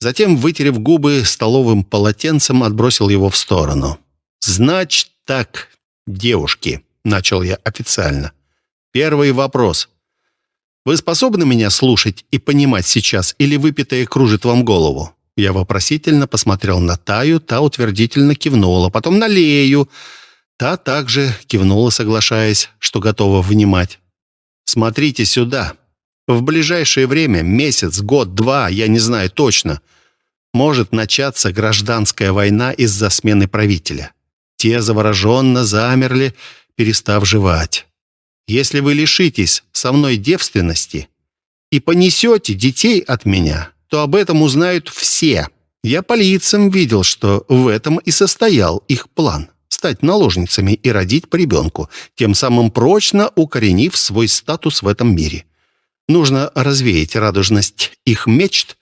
Затем, вытерев губы столовым полотенцем, отбросил его в сторону. «Значит так, девушки», — начал я официально. «Первый вопрос. Вы способны меня слушать и понимать сейчас, или выпитое кружит вам голову?» Я вопросительно посмотрел на Таю, та утвердительно кивнула, потом на Лею. Та также кивнула, соглашаясь, что готова внимать. «Смотрите сюда», в ближайшее время, месяц, год, два, я не знаю точно, может начаться гражданская война из-за смены правителя. Те завороженно замерли, перестав жевать. Если вы лишитесь со мной девственности и понесете детей от меня, то об этом узнают все. Я по лицам видел, что в этом и состоял их план стать наложницами и родить по ребенку, тем самым прочно укоренив свой статус в этом мире. Нужно развеять радужность их мечт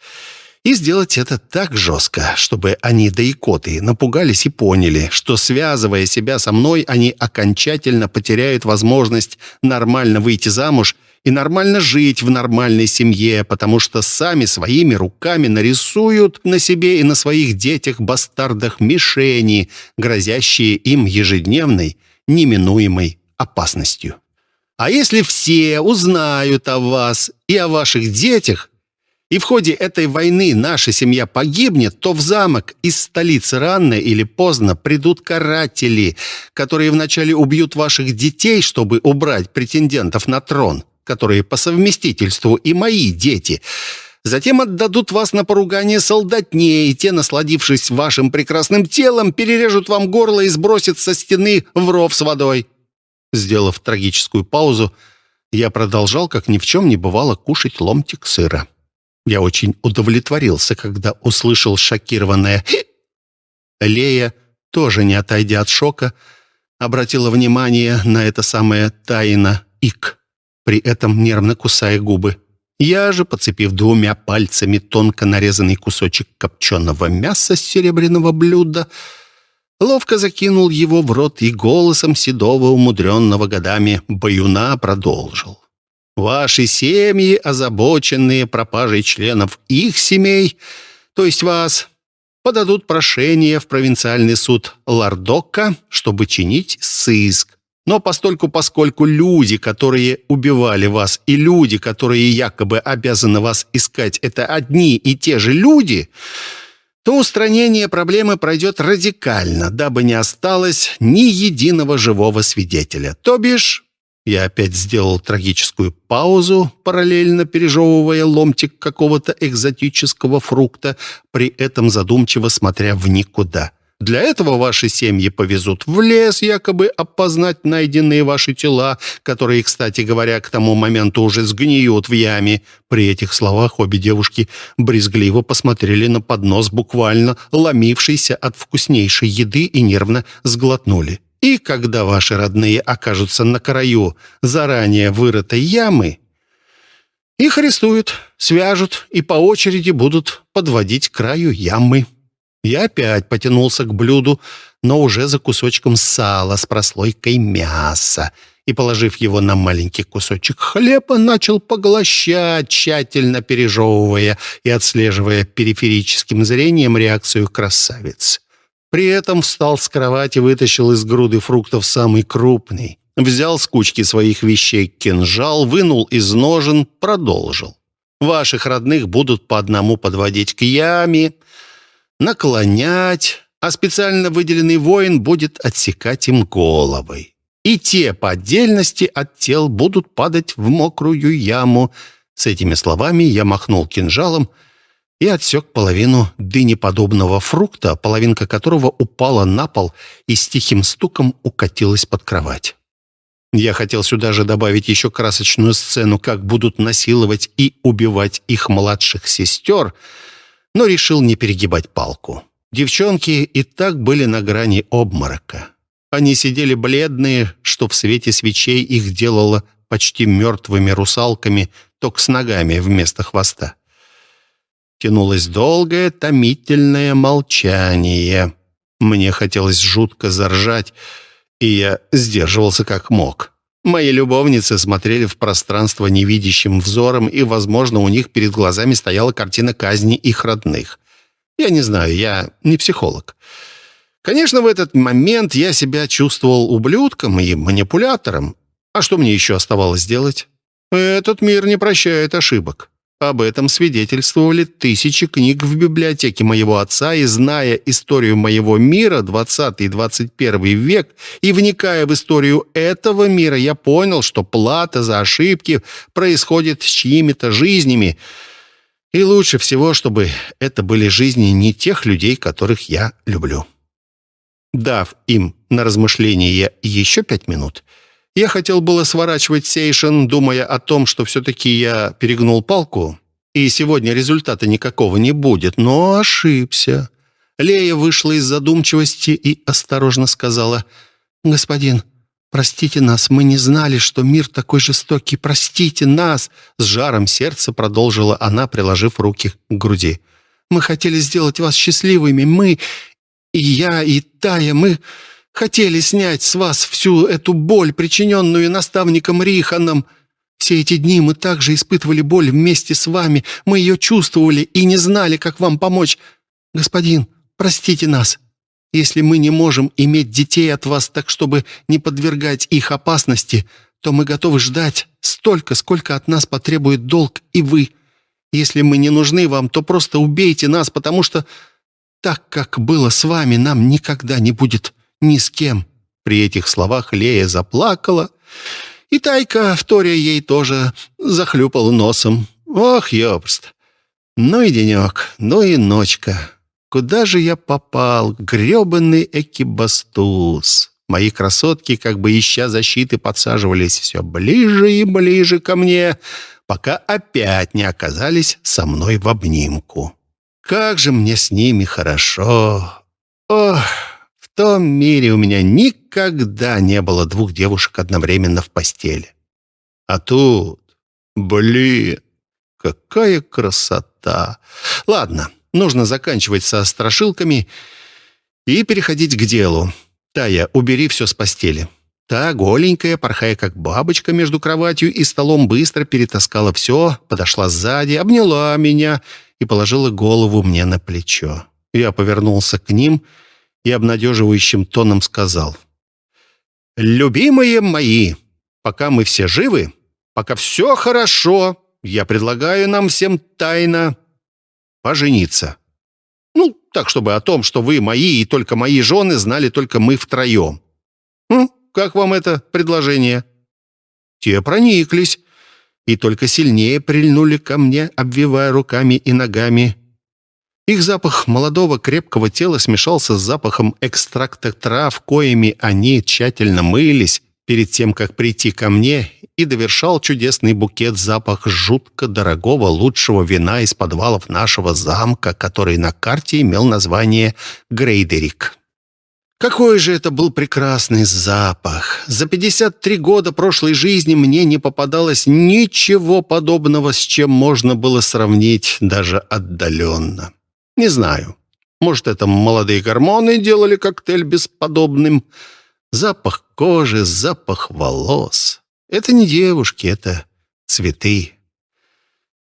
и сделать это так жестко, чтобы они да икоты напугались и поняли, что, связывая себя со мной, они окончательно потеряют возможность нормально выйти замуж и нормально жить в нормальной семье, потому что сами своими руками нарисуют на себе и на своих детях-бастардах мишени, грозящие им ежедневной, неминуемой опасностью. А если все узнают о вас и о ваших детях, и в ходе этой войны наша семья погибнет, то в замок из столицы рано или поздно придут каратели, которые вначале убьют ваших детей, чтобы убрать претендентов на трон, которые по совместительству и мои дети. Затем отдадут вас на поругание солдатнее, и те, насладившись вашим прекрасным телом, перережут вам горло и сбросят со стены в ров с водой. Сделав трагическую паузу, я продолжал, как ни в чем не бывало, кушать ломтик сыра. Я очень удовлетворился, когда услышал шокированное Лея, тоже не отойдя от шока, обратила внимание на это самое тайна ик, при этом нервно кусая губы. Я же, подцепив двумя пальцами тонко нарезанный кусочек копченого мяса с серебряного блюда, ловко закинул его в рот и голосом седого, умудренного годами, баюна продолжил. «Ваши семьи, озабоченные пропажей членов их семей, то есть вас, подадут прошение в провинциальный суд Лардока, чтобы чинить сыск. Но постольку, поскольку люди, которые убивали вас, и люди, которые якобы обязаны вас искать, это одни и те же люди, то устранение проблемы пройдет радикально, дабы не осталось ни единого живого свидетеля. То бишь, я опять сделал трагическую паузу, параллельно пережевывая ломтик какого-то экзотического фрукта, при этом задумчиво смотря в никуда. Для этого ваши семьи повезут в лес, якобы опознать найденные ваши тела, которые, кстати говоря, к тому моменту уже сгниют в яме. При этих словах обе девушки брезгливо посмотрели на поднос, буквально ломившийся от вкуснейшей еды и нервно сглотнули. И когда ваши родные окажутся на краю заранее вырытой ямы, их арестуют, свяжут и по очереди будут подводить к краю ямы. Я опять потянулся к блюду, но уже за кусочком сала с прослойкой мяса и, положив его на маленький кусочек хлеба, начал поглощать, тщательно пережевывая и отслеживая периферическим зрением реакцию красавиц. При этом встал с кровати, вытащил из груды фруктов самый крупный, взял с кучки своих вещей кинжал, вынул из ножен, продолжил. «Ваших родных будут по одному подводить к яме, наклонять, а специально выделенный воин будет отсекать им головы. И те по отдельности от тел будут падать в мокрую яму. С этими словами я махнул кинжалом и отсек половину дынеподобного фрукта, половинка которого упала на пол и с тихим стуком укатилась под кровать. Я хотел сюда же добавить еще красочную сцену, как будут насиловать и убивать их младших сестер — но решил не перегибать палку. Девчонки и так были на грани обморока. Они сидели бледные, что в свете свечей их делало почти мертвыми русалками, только с ногами вместо хвоста. Тянулось долгое, томительное молчание. Мне хотелось жутко заржать, и я сдерживался как мог. Мои любовницы смотрели в пространство невидящим взором, и, возможно, у них перед глазами стояла картина казни их родных. Я не знаю, я не психолог. Конечно, в этот момент я себя чувствовал ублюдком и манипулятором. А что мне еще оставалось делать? Этот мир не прощает ошибок. Об этом свидетельствовали тысячи книг в библиотеке моего отца, и зная историю моего мира, 20-21 век, и вникая в историю этого мира, я понял, что плата за ошибки происходит с чьими-то жизнями, и лучше всего, чтобы это были жизни не тех людей, которых я люблю. Дав им на размышление еще пять минут, я хотел было сворачивать сейшен, думая о том, что все-таки я перегнул палку, и сегодня результата никакого не будет, но ошибся. Лея вышла из задумчивости и осторожно сказала, «Господин, простите нас, мы не знали, что мир такой жестокий, простите нас!» С жаром сердца продолжила она, приложив руки к груди. «Мы хотели сделать вас счастливыми, мы, и я, и Тая, мы Хотели снять с вас всю эту боль, причиненную наставником Риханом. Все эти дни мы также испытывали боль вместе с вами. Мы ее чувствовали и не знали, как вам помочь. Господин, простите нас. Если мы не можем иметь детей от вас так, чтобы не подвергать их опасности, то мы готовы ждать столько, сколько от нас потребует долг и вы. Если мы не нужны вам, то просто убейте нас, потому что так, как было с вами, нам никогда не будет ни с кем». При этих словах Лея заплакала, и Тайка, вторя ей, тоже захлюпала носом. «Ох, ёпрст! Ну и денек, ну и ночка! Куда же я попал, грёбаный экибастуз?» Мои красотки, как бы ища защиты, подсаживались все ближе и ближе ко мне, пока опять не оказались со мной в обнимку. Как же мне с ними хорошо! Ох! том мире у меня никогда не было двух девушек одновременно в постели. А тут... Блин, какая красота! Ладно, нужно заканчивать со страшилками и переходить к делу. Тая, убери все с постели. Та, голенькая, порхая как бабочка между кроватью и столом, быстро перетаскала все, подошла сзади, обняла меня и положила голову мне на плечо. Я повернулся к ним и и обнадеживающим тоном сказал. «Любимые мои, пока мы все живы, пока все хорошо, я предлагаю нам всем тайно пожениться. Ну, так, чтобы о том, что вы мои и только мои жены, знали только мы втроем. Ну, как вам это предложение?» Те прониклись и только сильнее прильнули ко мне, обвивая руками и ногами. Их запах молодого крепкого тела смешался с запахом экстракта трав, коими они тщательно мылись перед тем, как прийти ко мне, и довершал чудесный букет запах жутко дорогого лучшего вина из подвалов нашего замка, который на карте имел название «Грейдерик». Какой же это был прекрасный запах! За 53 года прошлой жизни мне не попадалось ничего подобного, с чем можно было сравнить даже отдаленно. Не знаю. Может, это молодые гормоны делали коктейль бесподобным. Запах кожи, запах волос. Это не девушки, это цветы.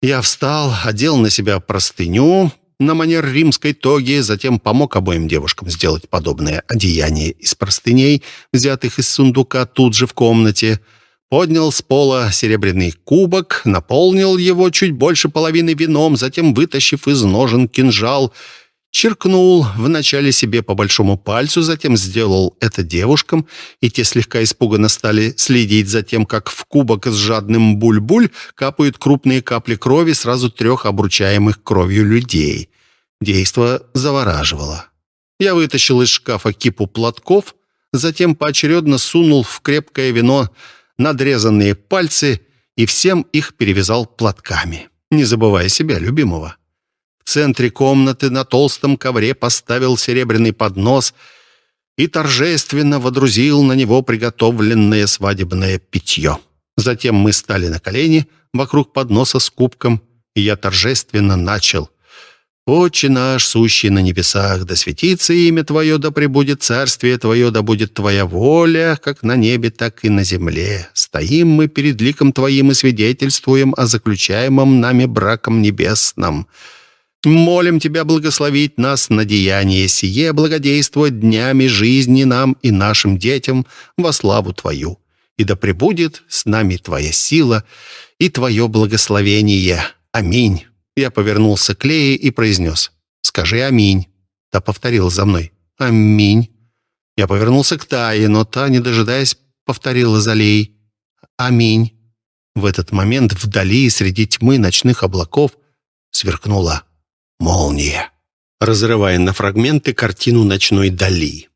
Я встал, одел на себя простыню на манер римской тоги, затем помог обоим девушкам сделать подобное одеяние из простыней, взятых из сундука тут же в комнате — поднял с пола серебряный кубок, наполнил его чуть больше половины вином, затем, вытащив из ножен кинжал, черкнул вначале себе по большому пальцу, затем сделал это девушкам, и те слегка испуганно стали следить за тем, как в кубок с жадным буль-буль капают крупные капли крови сразу трех обручаемых кровью людей. Действо завораживало. Я вытащил из шкафа кипу платков, затем поочередно сунул в крепкое вино надрезанные пальцы и всем их перевязал платками, не забывая себя любимого. В центре комнаты на толстом ковре поставил серебряный поднос и торжественно водрузил на него приготовленное свадебное питье. Затем мы стали на колени вокруг подноса с кубком, и я торжественно начал — «Отче наш, сущий на небесах, да светится имя Твое, да пребудет царствие Твое, да будет Твоя воля, как на небе, так и на земле. Стоим мы перед ликом Твоим и свидетельствуем о заключаемом нами браком небесном». Молим Тебя благословить нас на деяние сие, благодействовать днями жизни нам и нашим детям во славу Твою. И да пребудет с нами Твоя сила и Твое благословение. Аминь. Я повернулся к Лее и произнес «Скажи аминь». Та повторила за мной «Аминь». Я повернулся к Тае, но та, не дожидаясь, повторила за Леей «Аминь». В этот момент вдали среди тьмы ночных облаков сверкнула молния, разрывая на фрагменты картину ночной дали.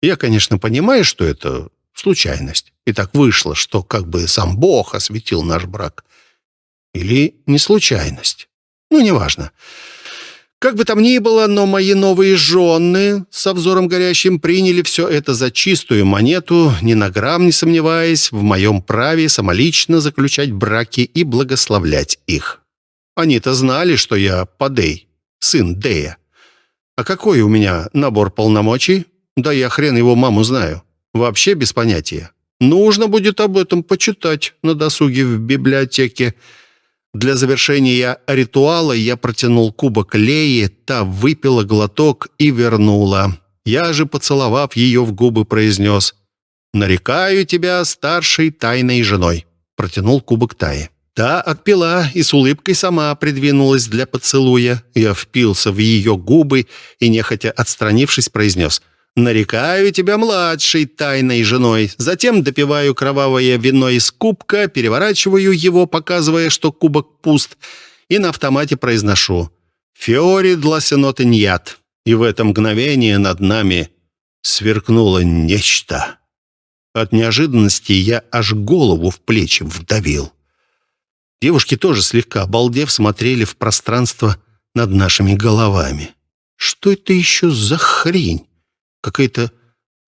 Я, конечно, понимаю, что это случайность. И так вышло, что как бы сам Бог осветил наш брак. Или не случайность. Ну, неважно. Как бы там ни было, но мои новые жены со взором горящим приняли все это за чистую монету, ни на грамм не сомневаясь в моем праве самолично заключать браки и благословлять их. Они-то знали, что я Падей, сын Дея. А какой у меня набор полномочий? Да я хрен его маму знаю. Вообще без понятия. Нужно будет об этом почитать на досуге в библиотеке. Для завершения ритуала я протянул кубок Леи, та выпила глоток и вернула. Я же, поцеловав ее в губы, произнес «Нарекаю тебя старшей тайной женой», — протянул кубок Таи. Та отпила и с улыбкой сама придвинулась для поцелуя. Я впился в ее губы и, нехотя отстранившись, произнес — Нарекаю тебя младшей тайной женой. Затем допиваю кровавое вино из кубка, переворачиваю его, показывая, что кубок пуст, и на автомате произношу «Фиори дласенотыньят». И в это мгновение над нами сверкнуло нечто. От неожиданности я аж голову в плечи вдавил. Девушки тоже слегка обалдев смотрели в пространство над нашими головами. «Что это еще за хрень?» какая-то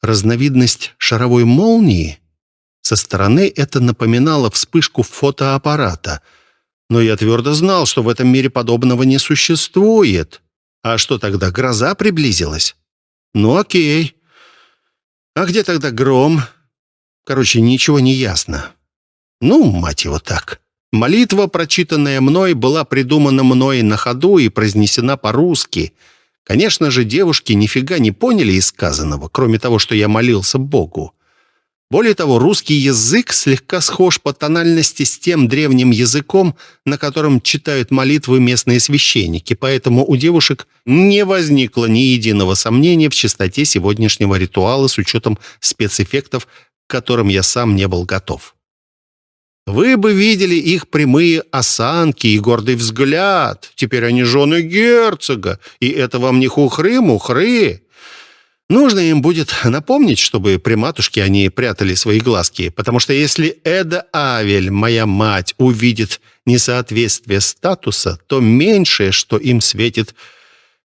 разновидность шаровой молнии. Со стороны это напоминало вспышку фотоаппарата. Но я твердо знал, что в этом мире подобного не существует. А что тогда, гроза приблизилась? Ну окей. А где тогда гром? Короче, ничего не ясно. Ну, мать его так. Молитва, прочитанная мной, была придумана мной на ходу и произнесена по-русски — Конечно же, девушки нифига не поняли из сказанного, кроме того, что я молился Богу. Более того, русский язык слегка схож по тональности с тем древним языком, на котором читают молитвы местные священники, поэтому у девушек не возникло ни единого сомнения в чистоте сегодняшнего ритуала с учетом спецэффектов, к которым я сам не был готов. Вы бы видели их прямые осанки и гордый взгляд. Теперь они жены герцога, и это вам не хухры-мухры. Нужно им будет напомнить, чтобы при матушке они прятали свои глазки, потому что если Эда Авель, моя мать, увидит несоответствие статуса, то меньшее, что им светит,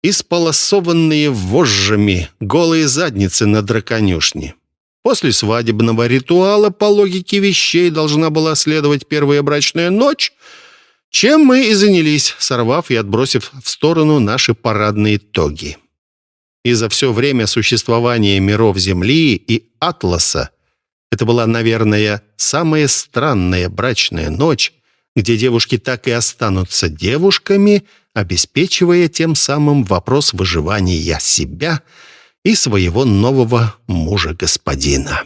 исполосованные вожжами голые задницы на драконюшне. После свадебного ритуала, по логике вещей, должна была следовать первая брачная ночь, чем мы и занялись, сорвав и отбросив в сторону наши парадные тоги. И за все время существования миров Земли и Атласа это была, наверное, самая странная брачная ночь, где девушки так и останутся девушками, обеспечивая тем самым вопрос выживания себя – и своего нового мужа-господина.